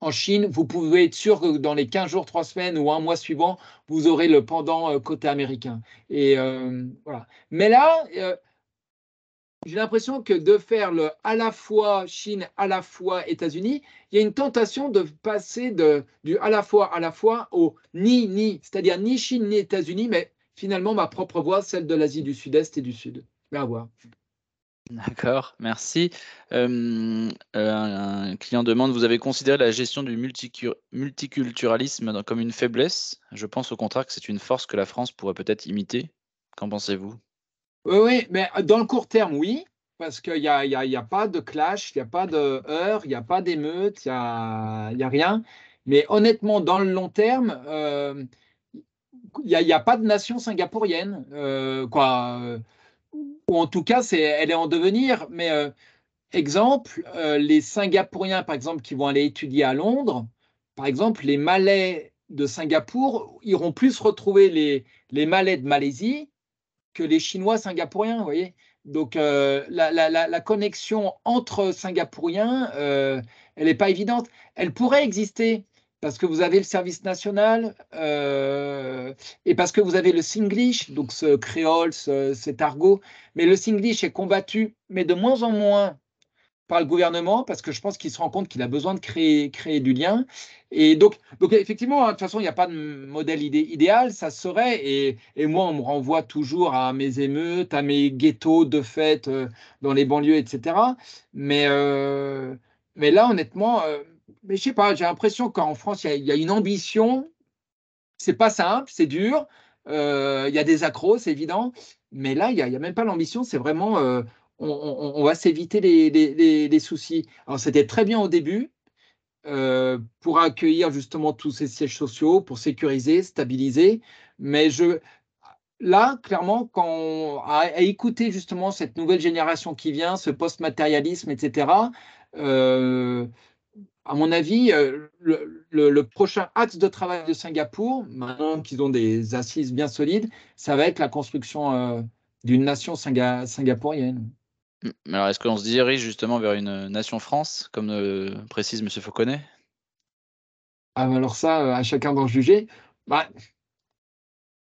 Speaker 3: en Chine, vous pouvez être sûr que dans les 15 jours, 3 semaines ou un mois suivant, vous aurez le pendant euh, côté américain. Et euh, voilà. Mais là, euh, j'ai l'impression que de faire le à la fois Chine, à la fois États-Unis, il y a une tentation de passer de, du à la fois, à la fois au ni, ni, c'est-à-dire ni Chine, ni États-Unis, mais finalement ma propre voix, celle de l'Asie du Sud-Est et du Sud. Bah,
Speaker 1: D'accord, merci. Euh, un client demande, vous avez considéré la gestion du multiculturalisme comme une faiblesse Je pense au contraire que c'est une force que la France pourrait peut-être imiter. Qu'en pensez-vous
Speaker 3: oui, mais euh, dans le court terme, oui, parce qu'il n'y a, pas de clash, il n'y a pas de heurts, il n'y a pas d'émeute, il n'y a, y a, rien. Mais honnêtement, dans le long terme, euh, il n'y a, pas de nation singapourienne. quoi ou en tout cas, c'est, elle est en devenir. Mais euh, exemple, euh, les Singapouriens, par exemple, qui vont aller étudier à Londres, par exemple, les Malais de Singapour iront plus retrouver les, Malais de Malaisie que les Chinois singapouriens, vous voyez. Donc euh, la, la, connexion entre Singapouriens, elle n'est pas évidente. Elle pourrait exister, parce que vous avez le service national euh, et parce que vous avez le Singlish, donc ce créole, cet argot. Mais le Singlish est combattu, mais de moins en moins par le gouvernement, parce que je pense qu'il se rend compte qu'il a besoin de créer, créer du lien. Et donc, donc effectivement, hein, de toute façon, il n'y a pas de modèle idéal, ça serait. Et, et, moi, on me renvoie toujours à mes émeutes, à mes ghettos de fête euh, dans les banlieues, etc. Mais, euh, mais là, honnêtement mais je sais pas, j'ai l'impression qu'en France, il y, a une ambition. C'est pas simple, c'est dur. Euh, il y a des accros, c'est évident. Mais là, il n'y a, même pas l'ambition. C'est vraiment, euh, on, va s'éviter les, soucis. Alors, c'était très bien au début euh, pour accueillir justement tous ces sièges sociaux, pour sécuriser, stabiliser. Mais je, là, clairement, quand on a, écouté justement cette nouvelle génération qui vient, ce post-matérialisme, etc., à mon avis, euh, le, prochain axe de travail de Singapour, maintenant qu'ils ont des assises bien solides, ça va être la construction euh, d'une nation singapourienne.
Speaker 1: Hmm. Alors, est-ce qu'on se dirige justement vers une nation France, comme le précise M. Fauconnet
Speaker 3: ah, bah Alors ça, euh, à chacun d'en juger. Bah,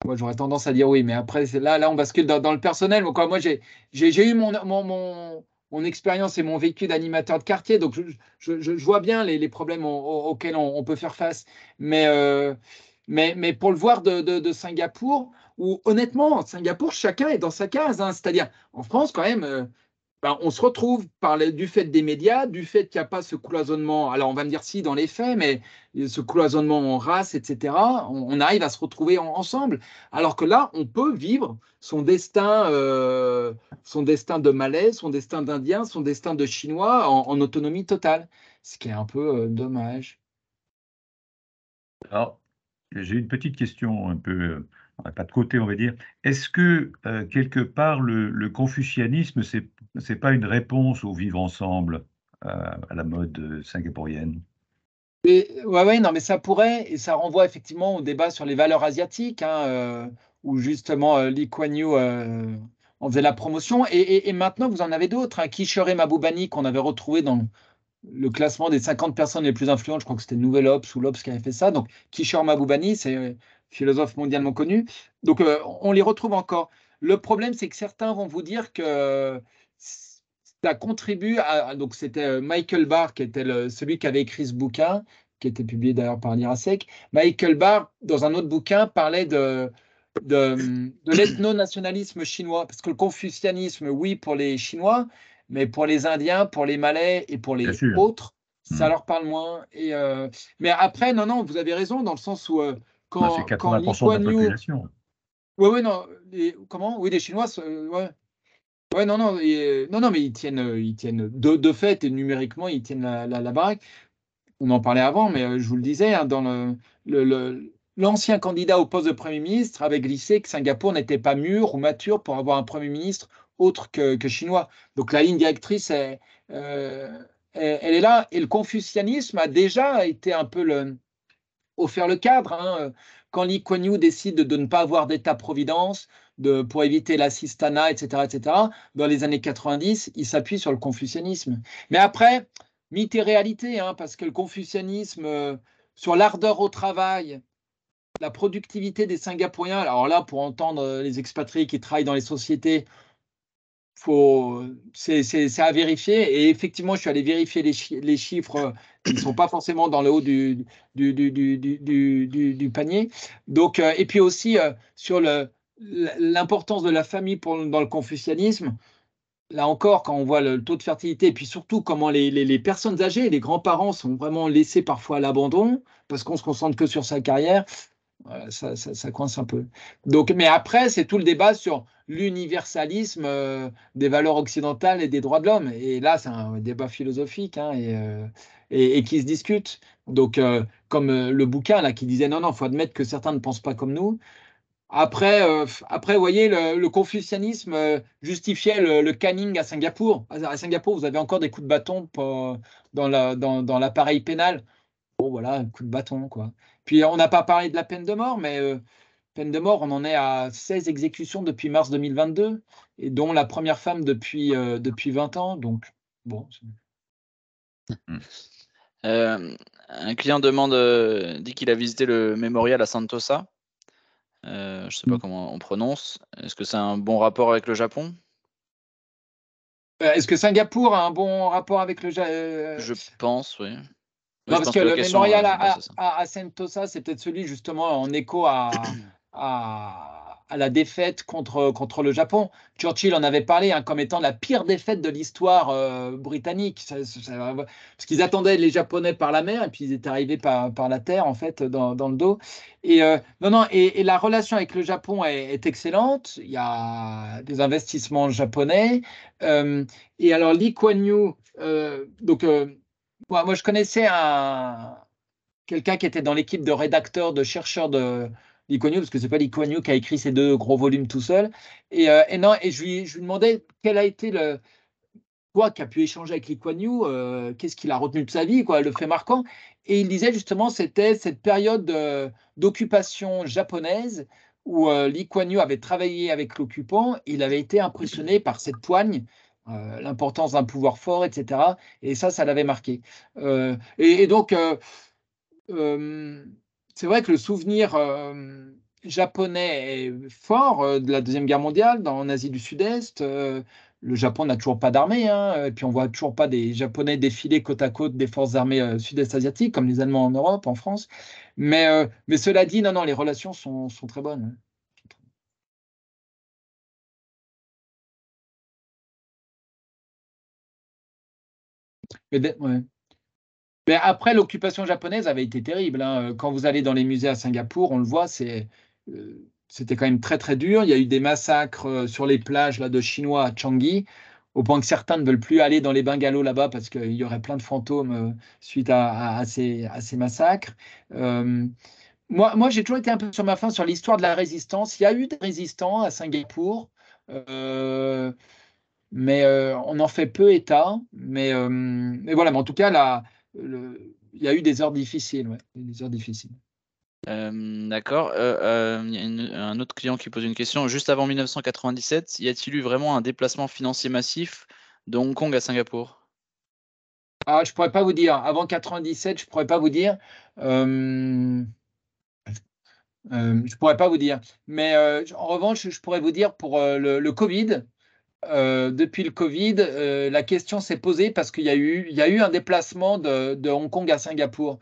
Speaker 3: moi, j'aurais tendance à dire oui, mais après, là, là on bascule dans, le personnel. Moi, moi j'ai eu mon, mon mon expérience et mon vécu d'animateur de quartier, donc je, vois bien les, problèmes auxquels on, peut faire face. Mais, euh, mais, mais, pour le voir de, Singapour, où honnêtement, Singapour, chacun est dans sa case. Hein. C'est-à-dire, en France, quand même, euh, ben, on se retrouve par le, du fait des médias, du fait qu'il n'y a pas ce cloisonnement. Alors on va me dire si dans les faits, mais ce cloisonnement en race, etc. On, arrive à se retrouver ensemble. Alors que là, on peut vivre son destin, euh, son destin de Malais, son destin d'Indien, son destin de Chinois en, autonomie totale, ce qui est un peu euh, dommage.
Speaker 2: Alors j'ai une petite question un peu euh, pas de côté, on va dire. Est-ce que, euh, quelque part, le, confucianisme, c'est n'est pas une réponse au vivre ensemble, euh, à la mode euh, singapourienne
Speaker 3: Oui, ouais, non, mais ça pourrait, et ça renvoie effectivement au débat sur les valeurs asiatiques, hein, où justement Lee Kuan Yew en faisait la promotion. Et, maintenant, vous en avez d'autres. Hein. Kishore Maboubani, Mabubani, qu'on avait retrouvé dans le classement des 50 personnes les plus influentes, je crois que c'était Nouvelle Ops ou l'Obs qui avait fait ça. Donc, Kishore Mabubani, c'est philosophes mondialement connus. Donc, euh, on les retrouve encore. Le problème, c'est que certains vont vous dire que ça contribue à. Donc, c'était euh, Michael Barr qui était celui qui avait écrit ce bouquin, qui était publié d'ailleurs par Nirasek. Michael Barr, dans un autre bouquin, parlait de, de, l'ethno-nationalisme chinois. Parce que le confucianisme, oui, pour les Chinois, mais pour les Indiens, pour les Malais et pour les autres, ça hmm. leur parle moins. Et, euh, mais après, non, non, vous avez raison, dans le sens où c'est 80% de la population. Oui, oui, non. comment Oui, les Chinois. ouais. non, non, non, non, mais ils tiennent, euh, ils tiennent de, fait et numériquement, ils tiennent la, baraque. On en parlait avant, mais euh, je vous le disais, hein, dans l'ancien candidat au poste de Premier ministre avait glissé que Singapour n'était pas mûr ou mature pour avoir un Premier ministre autre que, chinois. Donc la ligne directrice, euh, elle est là. Et le confucianisme a déjà été un peu le, faire le cadre. Hein. Quand Lee Kuan Yew décide de ne pas avoir d'État-providence pour éviter l'assistanat, etc., etc., dans les années 90, il s'appuie sur le confucianisme. Mais après, mythe et réalité, hein, parce que le confucianisme, euh, sur l'ardeur au travail, la productivité des Singapouriens, alors là, pour entendre euh, les expatriés qui travaillent dans les sociétés, faut, euh, c'est, à vérifier. Et effectivement, je suis allé vérifier les, les chiffres ils ne sont pas forcément dans le haut du, du, panier. Donc, euh, et puis aussi euh, sur l'importance de la famille pour, dans le confucianisme. Là encore, quand on voit le taux de fertilité, et puis surtout comment les, personnes âgées, les grands-parents sont vraiment laissés parfois à l'abandon, parce qu'on se concentre que sur sa carrière, ça, coince un peu. Donc, mais après, c'est tout le débat sur l'universalisme euh, des valeurs occidentales et des droits de l'homme. Et là, c'est un débat philosophique. Hein, et, et, qui se discutent. Donc, euh, comme euh, le bouquin là qui disait non, non, faut admettre que certains ne pensent pas comme nous. Après, euh, après, vous voyez, le, confucianisme justifiait le, canning à Singapour. À Singapour, vous avez encore des coups de bâton dans, la, dans, l'appareil pénal. Bon, voilà, un coup de bâton, quoi. Puis, on n'a pas parlé de la peine de mort, mais peine de mort, on en est à 16 exécutions depuis mars 2022, et dont la première femme depuis, depuis 20 ans. Donc,
Speaker 1: bon. Euh, un client demande, euh, dit qu'il a visité le mémorial à Santosa euh, je ne sais pas mm. comment on prononce. Est-ce que c'est un bon rapport avec le Japon Est-ce que Singapour
Speaker 3: a un bon rapport avec le Japon Je pense, oui. parce que, le mémorial à, à, Sentosa, c'est peut-être celui justement en écho à, à à la défaite contre, contre le Japon. Churchill en avait parlé hein, comme étant la pire défaite de l'histoire euh, britannique, parce qu'ils attendaient les Japonais par la mer et puis ils étaient arrivés par, par la terre en fait dans, dans le dos. Et euh, non non et, la relation avec le Japon est, excellente. Il y a des investissements japonais. Euh, et alors Lee Kuan Yew, donc moi, moi je connaissais un quelqu'un qui était dans l'équipe de rédacteurs de chercheurs de L'Ikwanyu, parce que c'est pas l'Ikwanyu qui a écrit ces deux gros volumes tout seul. Et, euh, non, et je lui, demandais quel a été le quoi qui a pu échanger avec l'Ikwanyu, euh, qu'est-ce qu'il a retenu de sa vie, quoi, le fait marquant. Et il disait justement, c'était cette période euh, d'occupation japonaise où l'Ikwanyu avait travaillé avec l'occupant, il avait été impressionné par cette poigne, l'importance d'un pouvoir fort, etc. Et ça, ça l'avait marqué. et, et, donc, c'est vrai que le souvenir euh, japonais est fort euh, de la Deuxième Guerre mondiale dans, en Asie du Sud-Est. Euh, le Japon n'a toujours pas d'armée, hein, et puis on voit toujours pas des Japonais défiler côte à côte des forces armées sud-est asiatiques, comme les Allemands en Europe, en France. Mais, mais cela dit, non, non, les relations sont, sont très bonnes. Hein. Mais après, l'occupation japonaise avait été terrible. Hein. Euh, quand vous allez dans les musées à Singapour, on le voit, c'est euh, c'était quand même très très dur. Il y a eu des massacres euh, sur les plages là, de Chinois à Changi, au point que certains ne veulent plus aller dans les bungalows là-bas parce qu'il y aurait plein de fantômes suite à, ces, massacres. moi, moi j'ai toujours été un peu sur ma faim sur l'histoire de la résistance. Il y a eu des résistants à Singapour, mais on en fait peu état. Mais, mais voilà, mais en tout cas, la, il y a eu des heures difficiles, ouais, des heures difficiles.
Speaker 1: Euh, D'accord. Euh, euh, un autre client qui pose une question. Juste avant 1997, y a-t-il eu vraiment un déplacement financier massif de Hong Kong à Singapour
Speaker 3: ah, je pourrais pas vous dire. Avant 1997, je ne pourrais pas vous dire. Euh, je ne pourrais pas vous dire. Mais en revanche, je pourrais vous dire pour le, le Covid, euh, depuis le Covid, euh, la question s'est posée parce qu'il y, a eu, eu un déplacement de, Hong Kong à Singapour.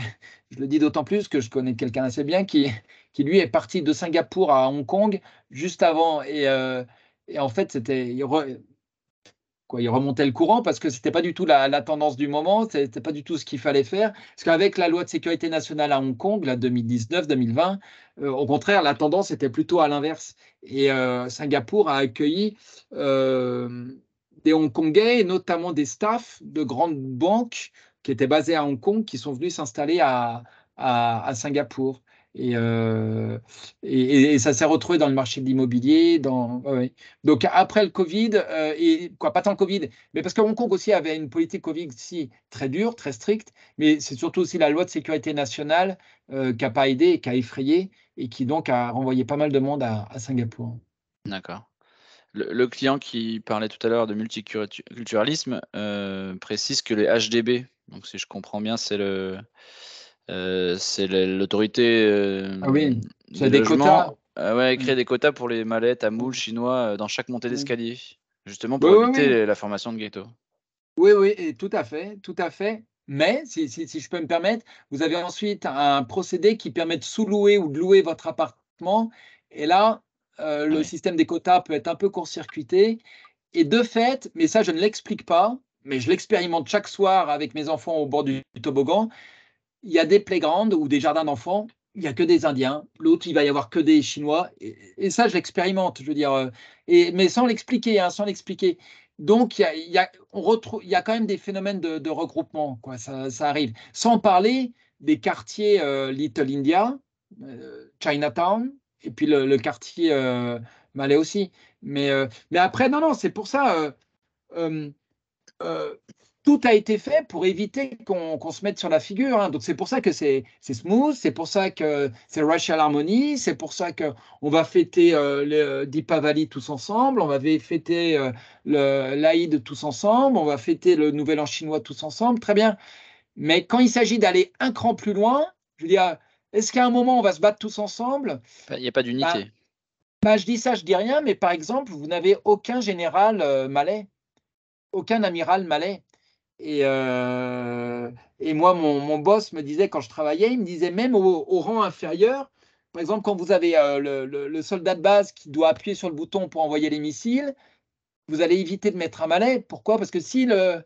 Speaker 3: je le dis d'autant plus que je connais quelqu'un assez bien qui, qui, lui, est parti de Singapour à Hong Kong juste avant. et euh, en fait, c'était Quoi, il remontait le courant parce que ce n'était pas du tout la, tendance du moment, ce n'était pas du tout ce qu'il fallait faire. Parce qu'avec la loi de sécurité nationale à Hong Kong, la 2019-2020, euh, au contraire, la tendance était plutôt à l'inverse. Et euh, Singapour a accueilli euh, des Hongkongais notamment des staffs de grandes banques qui étaient basées à Hong Kong, qui sont venus s'installer à Singapour. Euh, et, et, ça s'est retrouvé dans le marché de l'immobilier. Dans, Donc après le Covid, euh, et quoi, pas tant le Covid, mais parce que Hong Kong aussi avait une politique Covid si, très dure, très stricte, mais c'est surtout aussi la loi de sécurité nationale euh, qui n'a pas aidé, qui a effrayé et qui donc a renvoyé pas mal de monde à,
Speaker 2: Singapour.
Speaker 1: D'accord. le, client qui parlait tout à l'heure de multiculturalisme précise que les HDB, donc si je comprends bien, c'est le euh, c'est l'autorité. Euh,
Speaker 3: ah oui, c'est des quotas.
Speaker 1: Ah ouais, créer mm. des quotas pour les mallettes à mm. moules chinois euh, dans chaque montée mm. d'escalier, justement pour éviter la formation de ghetto.
Speaker 3: Oui, oui, tout à fait, tout à fait. Mais, si, je peux me permettre, vous avez ensuite un procédé qui permet de sous-louer ou de louer votre appartement. Et là, le système des quotas peut être un peu court-circuité. Et de fait, mais ça, je ne l'explique pas, mais je l'expérimente chaque soir avec mes enfants au bord du toboggan il y a des playgrounds ou des jardins d'enfants, il n'y a que des Indiens. L'autre, il va y avoir que des Chinois. Et, ça, je l'expérimente, je veux dire, euh, et, mais sans l'expliquer, hein, sans l'expliquer. Donc, il y a, retrouve, il y a quand même des phénomènes de, regroupement, quoi, ça, arrive. Sans parler des quartiers euh, Little India, euh, Chinatown, et puis le, quartier Malais aussi. Mais, mais après, non, non, c'est pour ça tout a été fait pour éviter qu'on se mette sur la figure. Hein. Donc c'est pour ça que c'est smooth, c'est pour ça que c'est racial harmony, c'est pour ça que on va fêter euh, le Deepavali tous ensemble, on va fêter euh, l'Aïd tous ensemble, on va fêter le Nouvel An chinois tous ensemble, très bien. Mais quand il s'agit d'aller un cran plus loin, je veux dire, est-ce qu'à un moment on va se battre tous ensemble
Speaker 1: Il n'y a pas d'unité. Bah,
Speaker 3: bah, je dis ça, je dis rien, mais par exemple, vous n'avez aucun général euh, malais, aucun amiral malais. Et, euh, et moi, mon, mon, boss me disait, quand je travaillais, il me disait même au, rang inférieur, par exemple, quand vous avez euh, le, le, soldat de base qui doit appuyer sur le bouton pour envoyer les missiles, vous allez éviter de mettre un malais. Pourquoi Parce que si le,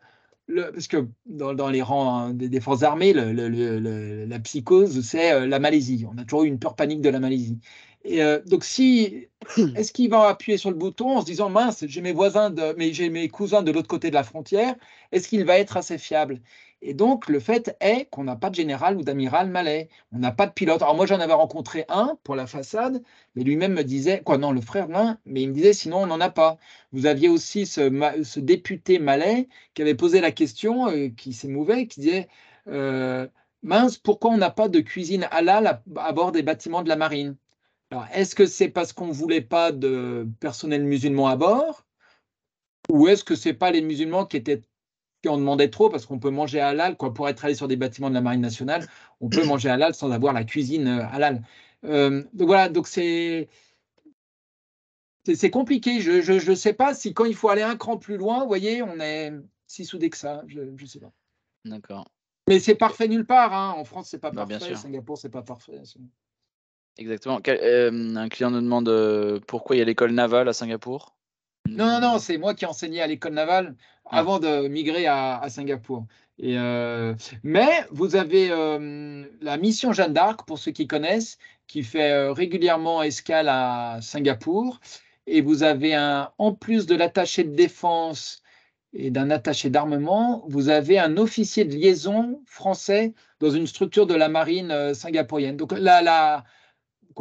Speaker 3: le, parce que dans, dans les rangs hein, des, forces armées, la psychose, c'est euh, la Malaisie. On a toujours eu une peur panique de la Malaisie. Euh, donc, si, est-ce qu'il va appuyer sur le bouton en se disant mince, j'ai mes voisins, de, mais j'ai mes cousins de l'autre côté de la frontière, est-ce qu'il va être assez fiable Et donc, le fait est qu'on n'a pas de général ou d'amiral malais, on n'a pas de pilote. Alors, moi, j'en avais rencontré un pour la façade, mais lui-même me disait, quoi, non, le frère l'un, mais il me disait sinon, on n'en a pas. Vous aviez aussi ce, ce, député malais qui avait posé la question, qui euh, qui s'émouvait, qui disait. Euh, mince, pourquoi on n'a pas de cuisine halal à bord des bâtiments de la marine alors, est-ce que c'est parce qu'on ne voulait pas de personnel musulman à bord Ou est-ce que ce n'est pas les musulmans qui, étaient, qui en demandaient trop Parce qu'on peut manger halal, quoi, pour être allé sur des bâtiments de la Marine nationale, on peut manger halal sans avoir la cuisine euh, halal. Euh, donc voilà, donc c'est. C'est compliqué. Je ne sais pas si quand il faut aller un cran plus loin, vous voyez, on est si soudé que ça. Je ne sais pas. D'accord. Mais c'est parfait nulle part. Hein. En France, c'est pas, pas bah, parfait. Singapour, c'est pas parfait.
Speaker 1: Exactement. Euh, un client nous demande euh, pourquoi il y a l'école navale à Singapour.
Speaker 3: Non, non, non, c'est moi qui enseigné à l'école navale ah. avant de migrer à, Singapour. Et euh, mais vous avez la mission Jeanne d'Arc, pour ceux qui connaissent, qui fait régulièrement escale à Singapour. Et vous avez, un, en plus de l'attaché de défense et d'un attaché d'armement, vous avez un officier de liaison français dans une structure de la marine singapourienne. Donc là, la,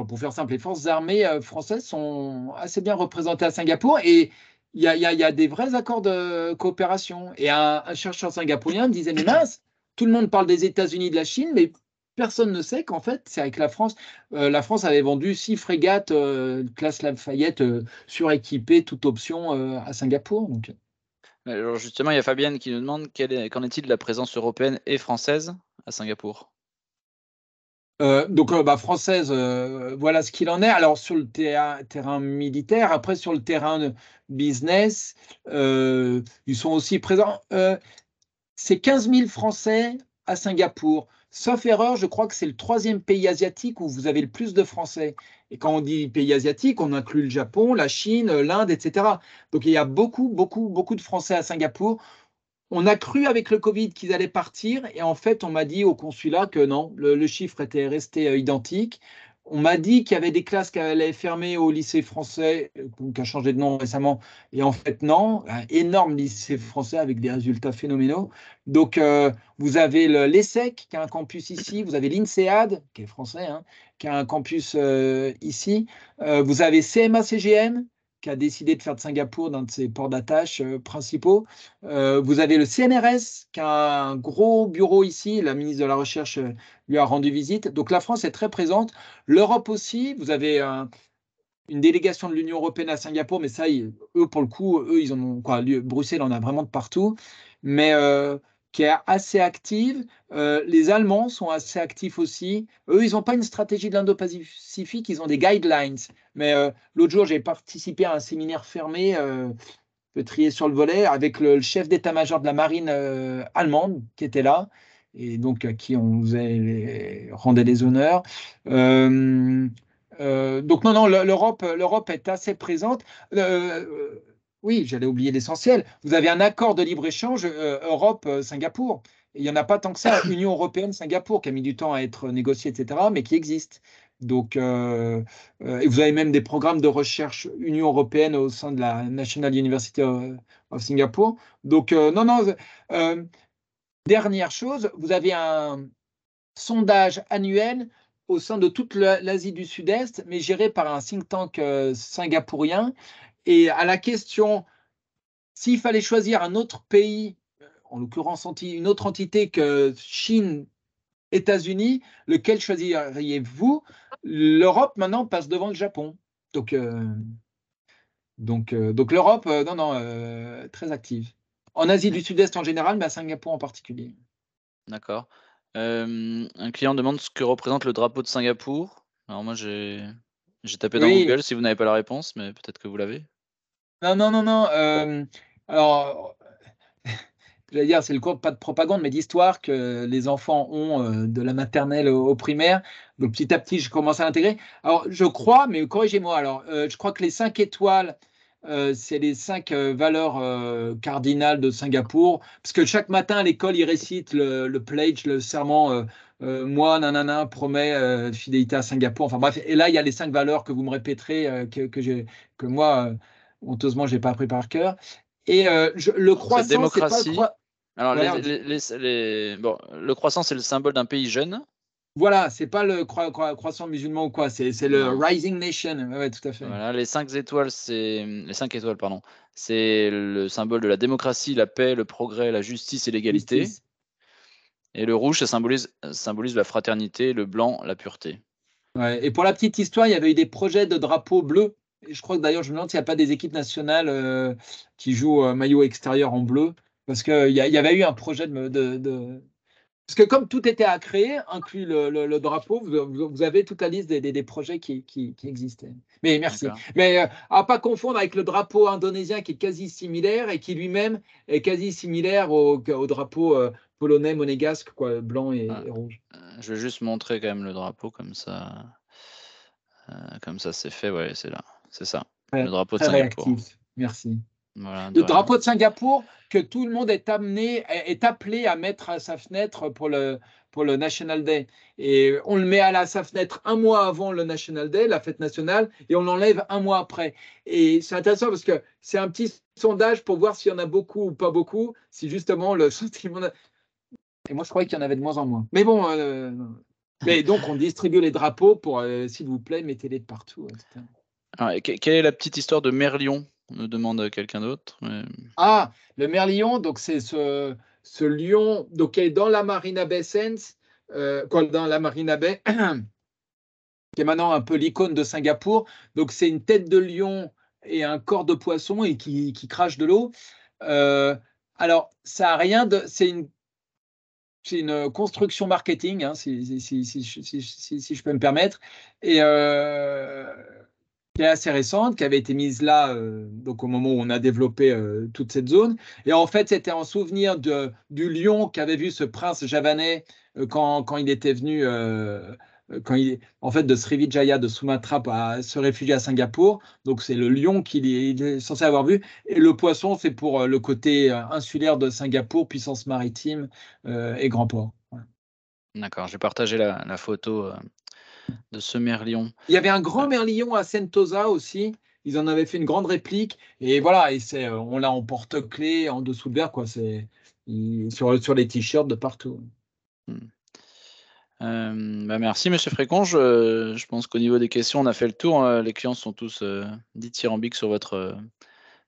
Speaker 3: pour faire simple, les forces armées euh, françaises sont assez bien représentées à Singapour et il y, a, des vrais accords de coopération. Et un, chercheur singapourien me disait, mais mince, tout le monde parle des États-Unis, de la Chine, mais personne ne sait qu'en fait, c'est avec la France. Euh, la France avait vendu six frégates euh, classe Lafayette suréquipées, toute option à Singapour.
Speaker 1: Alors justement, il y a Fabienne qui nous demande qu'en est-il de la présence européenne et française à Singapour
Speaker 3: euh, donc, euh, bah, française, euh, voilà ce qu'il en est. Alors, sur le terrain militaire, après, sur le terrain business, ils sont aussi présents. c'est 15 000 Français à Singapour. Sauf erreur, je crois que c'est le troisième pays asiatique où vous avez le plus de Français. Et quand on dit pays asiatique, on inclut le Japon, la Chine, l'Inde, etc. Donc, il y a beaucoup, beaucoup, beaucoup de Français à Singapour. On a cru avec le Covid qu'ils allaient partir et en fait, on m'a dit au consulat que non, le, chiffre était resté euh, identique. On m'a dit qu'il y avait des classes qui allaient fermer au lycée français, euh, qui a changé de nom récemment, et en fait non, un énorme lycée français avec des résultats phénoménaux. Donc euh, vous avez l'ESSEC qui a un campus ici, vous avez l'INSEAD qui est français, hein, qui a un campus ici, vous avez CMA-CGM qui a décidé de faire de Singapour l'un de ses ports d'attache euh, principaux. Euh, vous avez le CNRS qui a un gros bureau ici. La ministre de la Recherche euh, lui a rendu visite. Donc la France est très présente. L'Europe aussi. Vous avez une délégation de l'Union européenne à Singapour, mais ça, eux, pour le coup, eux, ils en ont quoi Bruxelles en a vraiment de partout. Mais qui est assez active. Euh, les Allemands sont assez actifs aussi. Eux, ils n'ont pas une stratégie de l'Indo-Pacifique, ils ont des guidelines. Mais euh, l'autre jour, j'ai participé à un séminaire fermé, euh, peu trier sur le volet, avec le, chef d'état-major de la marine euh, allemande qui était là, et donc à qui on faisait les, rendait des honneurs. donc non, non, l'Europe est assez présente. Oui, j'allais oublier l'essentiel. Vous avez un accord de libre-échange euh, Europe-Singapour. Euh, il n'y en a pas tant que ça. Union européenne-Singapour qui a mis du temps à être négocié, etc., mais qui existe. Donc, euh, vous avez même des programmes de recherche Union européenne au sein de la National University of, of Singapore. Donc, non, non. dernière chose, vous avez un sondage annuel au sein de toute l'Asie du Sud-Est, mais géré par un think tank singapourien et à la question, s'il fallait choisir un autre pays, en l'occurrence une autre entité que Chine, États-Unis, lequel choisiriez-vous L'Europe maintenant passe devant le Japon. Donc, euh, donc, euh, donc l'Europe, euh, non, non, très active. En Asie du Sud-Est en général, mais à Singapour en particulier.
Speaker 1: D'accord. un client demande ce que représente le drapeau de Singapour. Alors moi, j'ai tapé dans Google si vous n'avez pas la réponse, mais peut-être que vous l'avez.
Speaker 3: Non, non, non, non. Euh, alors, dire, c'est le cours, pas de propagande, mais d'histoire que les enfants ont euh, de la maternelle au, primaire. Donc, petit à petit, je commence à l'intégrer. Alors, je crois, mais corrigez-moi, alors, euh, je crois que les cinq étoiles, c'est les cinq valeurs cardinales de Singapour, parce que chaque matin à l'école, ils récitent le, pledge, le serment. moi, nanana, promet fidélité à Singapour. Enfin bref, et là, il y a les cinq valeurs que vous me répéterez, que, que moi, honteusement, j'ai pas appris par cœur. Et euh, je, le croissant, c'est le
Speaker 1: Alors, le croissant, c'est le symbole d'un pays jeune.
Speaker 3: Voilà, c'est pas le croissant musulman ou quoi, c'est le Rising Nation.
Speaker 1: tout à fait. les cinq étoiles, c'est les cinq étoiles, pardon, c'est le symbole de la démocratie, la paix, le progrès, la justice et l'égalité. Et le rouge, ça symbolise, la fraternité, le blanc, la pureté.
Speaker 3: et pour la petite histoire, il y avait eu des projets de drapeaux bleus je crois que d'ailleurs, je me demande s'il n'y a pas des équipes nationales euh, qui jouent euh, maillot extérieur en bleu, parce qu'il euh, y, y, avait eu un projet de, de, Parce que comme tout était à créer, inclus le, drapeau, vous, avez toute la liste des, projets qui, existaient. Mais merci. Mais à à pas confondre avec le drapeau indonésien qui est quasi similaire et qui lui-même est quasi similaire au, au drapeau polonais, monégasque, quoi, blanc et, ah. rouge.
Speaker 1: Je vais juste montrer quand même le drapeau comme ça. comme ça, c'est fait, ouais, c'est là c'est ça. le drapeau de Singapour. Merci. Voilà, le drapeau
Speaker 3: de Singapour que tout le monde est amené, est appelé à mettre à sa fenêtre pour le, pour le National Day. Et on le met à, la, sa fenêtre un mois avant le National Day, la fête nationale, et on l'enlève un mois après. Et c'est intéressant parce que c'est un petit sondage pour voir s'il y en a beaucoup ou pas beaucoup, si justement le sentiment. Et moi, je croyais qu'il y en avait de moins en moins. Mais bon, euh, mais donc on distribue les drapeaux pour, euh, s'il vous plaît, mettez-les de partout. Etc.
Speaker 1: Ah, quelle est la petite histoire de Merlion On me demande quelqu'un d'autre.
Speaker 3: Ah, le Merlion, donc c'est ce, ce, lion donc, qui est dans la Marina Bay Sands, euh, dans la Marina Bay, qui est maintenant un peu l'icône de Singapour. Donc c'est une tête de lion et un corps de poisson et qui, qui crache de l'eau. Euh, alors, ça a rien de. C'est une c'est une construction marketing, hein, si, je peux me permettre. Et euh, qui est assez récente, qui avait été mise là euh, donc au moment où on a développé euh, toute cette zone. Et en fait, c'était en souvenir de, du lion qu'avait vu ce prince javanais euh, quand, quand, il était venu, quand il, en fait, de Srivijaya, de Sumatra, à se réfugier à Singapour. Donc, c'est le lion qu'il est, censé avoir vu. Et le poisson, c'est pour le côté insulaire de
Speaker 1: Singapour, puissance maritime et grand port. D'accord, j'ai partagé la, la photo de ce merlion.
Speaker 3: Il y avait un grand euh, merlion à Sentosa aussi. Ils en avaient fait une grande réplique. Et voilà, euh, on l'a en porte-clés, en dessous de verre, quoi. C'est
Speaker 1: sur, les t-shirts de partout. Hmm. Euh, bah, merci, monsieur Frécon. Je, pense qu'au niveau des questions, on a fait le tour. Hein. Les clients sont tous dits dithyrambiques sur votre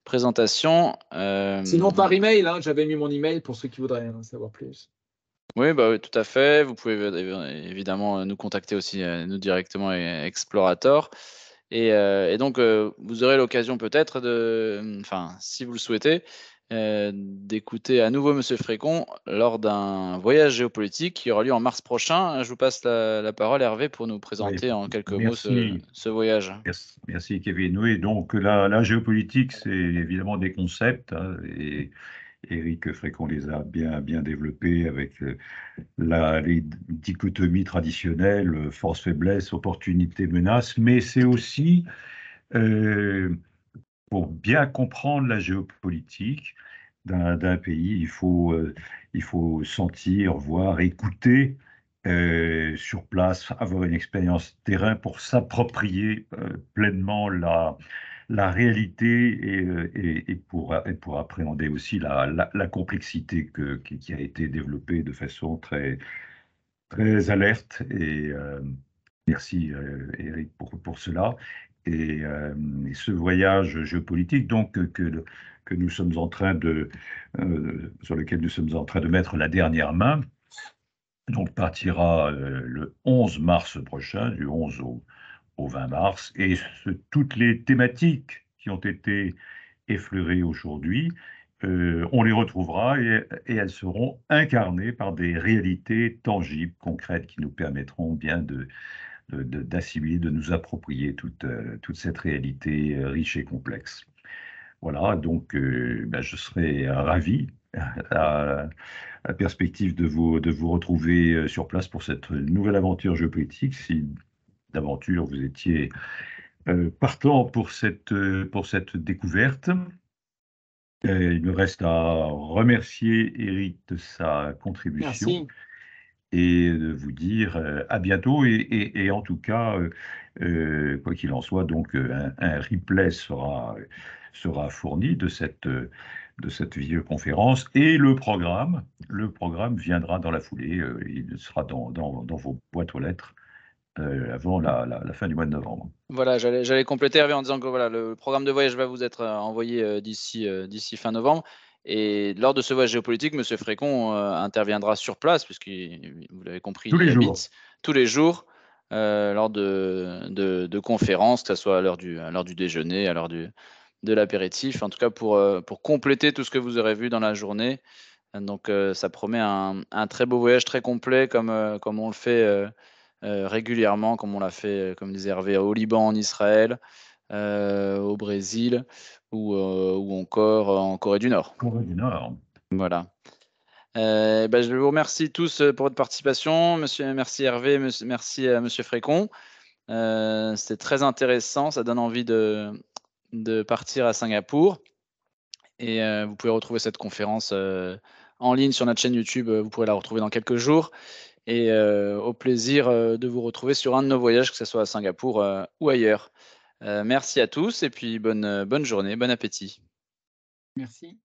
Speaker 1: présentation. Sinon, par email, hein, j'avais mis mon
Speaker 3: email pour ceux qui voudraient en hein, savoir plus.
Speaker 1: Bah oui, tout à fait. Vous pouvez euh, évidemment euh, nous contacter aussi, euh, nous directement, Explorator. Et, et, donc, vous aurez l'occasion peut-être de, mmh, enfin, si vous le souhaitez, d'écouter à nouveau Monsieur Frécon lors d'un voyage géopolitique qui aura lieu en mars prochain. Je vous passe la, parole, Hervé, pour nous présenter en quelques mots ce, ce voyage.
Speaker 2: Merci, Kevin. Oui, donc la, géopolitique, c'est évidemment des concepts hein, et, Éric Frécon les a bien, bien développés avec euh, la, les dichotomies traditionnelles, force-faiblesse, opportunité-menace, mais c'est aussi, euh, pour bien comprendre la géopolitique d'un pays, il faut, euh, il faut sentir, voir, écouter sur place, avoir une expérience terrain pour s'approprier pleinement la, la réalité euh, et, pour, appréhender aussi la, complexité qui, a été développée de façon très, très alerte. Et euh, merci euh, Eric pour, cela. Et, ce voyage géopolitique donc que, nous sommes en train de sur lequel nous sommes en train de mettre la dernière main donc partira le 11 mars prochain du 11 au, au 20 mars et toutes les thématiques qui ont été effleurées aujourd'hui, euh, on les retrouvera et, elles seront incarnées par des réalités tangibles, concrètes, qui nous permettront bien de d'assimiler, de, nous approprier toute, euh, toute cette réalité euh, riche et complexe. Voilà, donc ben, je serai ravi à la perspective de vous, de vous retrouver sur place pour cette nouvelle aventure géopolitique d'aventure, vous étiez euh, partant pour cette, euh, pour cette découverte. Euh, il me reste à remercier Eric de sa contribution et de vous dire à bientôt. Et, et, en tout cas, quoi qu'il en soit, donc un, replay sera, sera fourni de cette, de cette vidéoconférence et le programme. Le programme viendra dans la foulée. il sera dans, dans, dans vos boîtes aux lettres euh, avant la, fin du mois de novembre.
Speaker 1: Voilà, j'allais compléter Hervé en disant que voilà, le programme de voyage va vous être euh, envoyé euh, d'ici fin novembre. Et lors de ce voyage géopolitique, M. Frécon interviendra sur place, puisque vous l'avez compris, tous les jours. tous les jours lors de, conférences, que ce soit à l'heure du, déjeuner, à l'heure de l'apéritif, en tout cas pour, compléter tout ce que vous aurez vu dans la journée. Donc ça promet un, très beau voyage, très complet, comme on le fait euh, régulièrement, comme on l'a fait, euh, comme disait Hervé, au Liban, en Israël, euh, au Brésil ou, encore en Corée du Nord.
Speaker 2: Corée du Nord.
Speaker 1: Voilà. Bah, je vous remercie tous pour votre participation. Monsieur, merci Hervé, monsieur, merci à Monsieur Frécon. C'était très intéressant, ça donne envie de, de partir à Singapour. Et vous pouvez retrouver cette conférence en ligne sur notre chaîne YouTube. Vous pourrez la retrouver dans quelques jours et euh, au plaisir euh, de vous retrouver sur un de nos voyages, que ce soit à Singapour euh, ou ailleurs. merci à tous et puis bonne, bonne journée, bon appétit. Merci.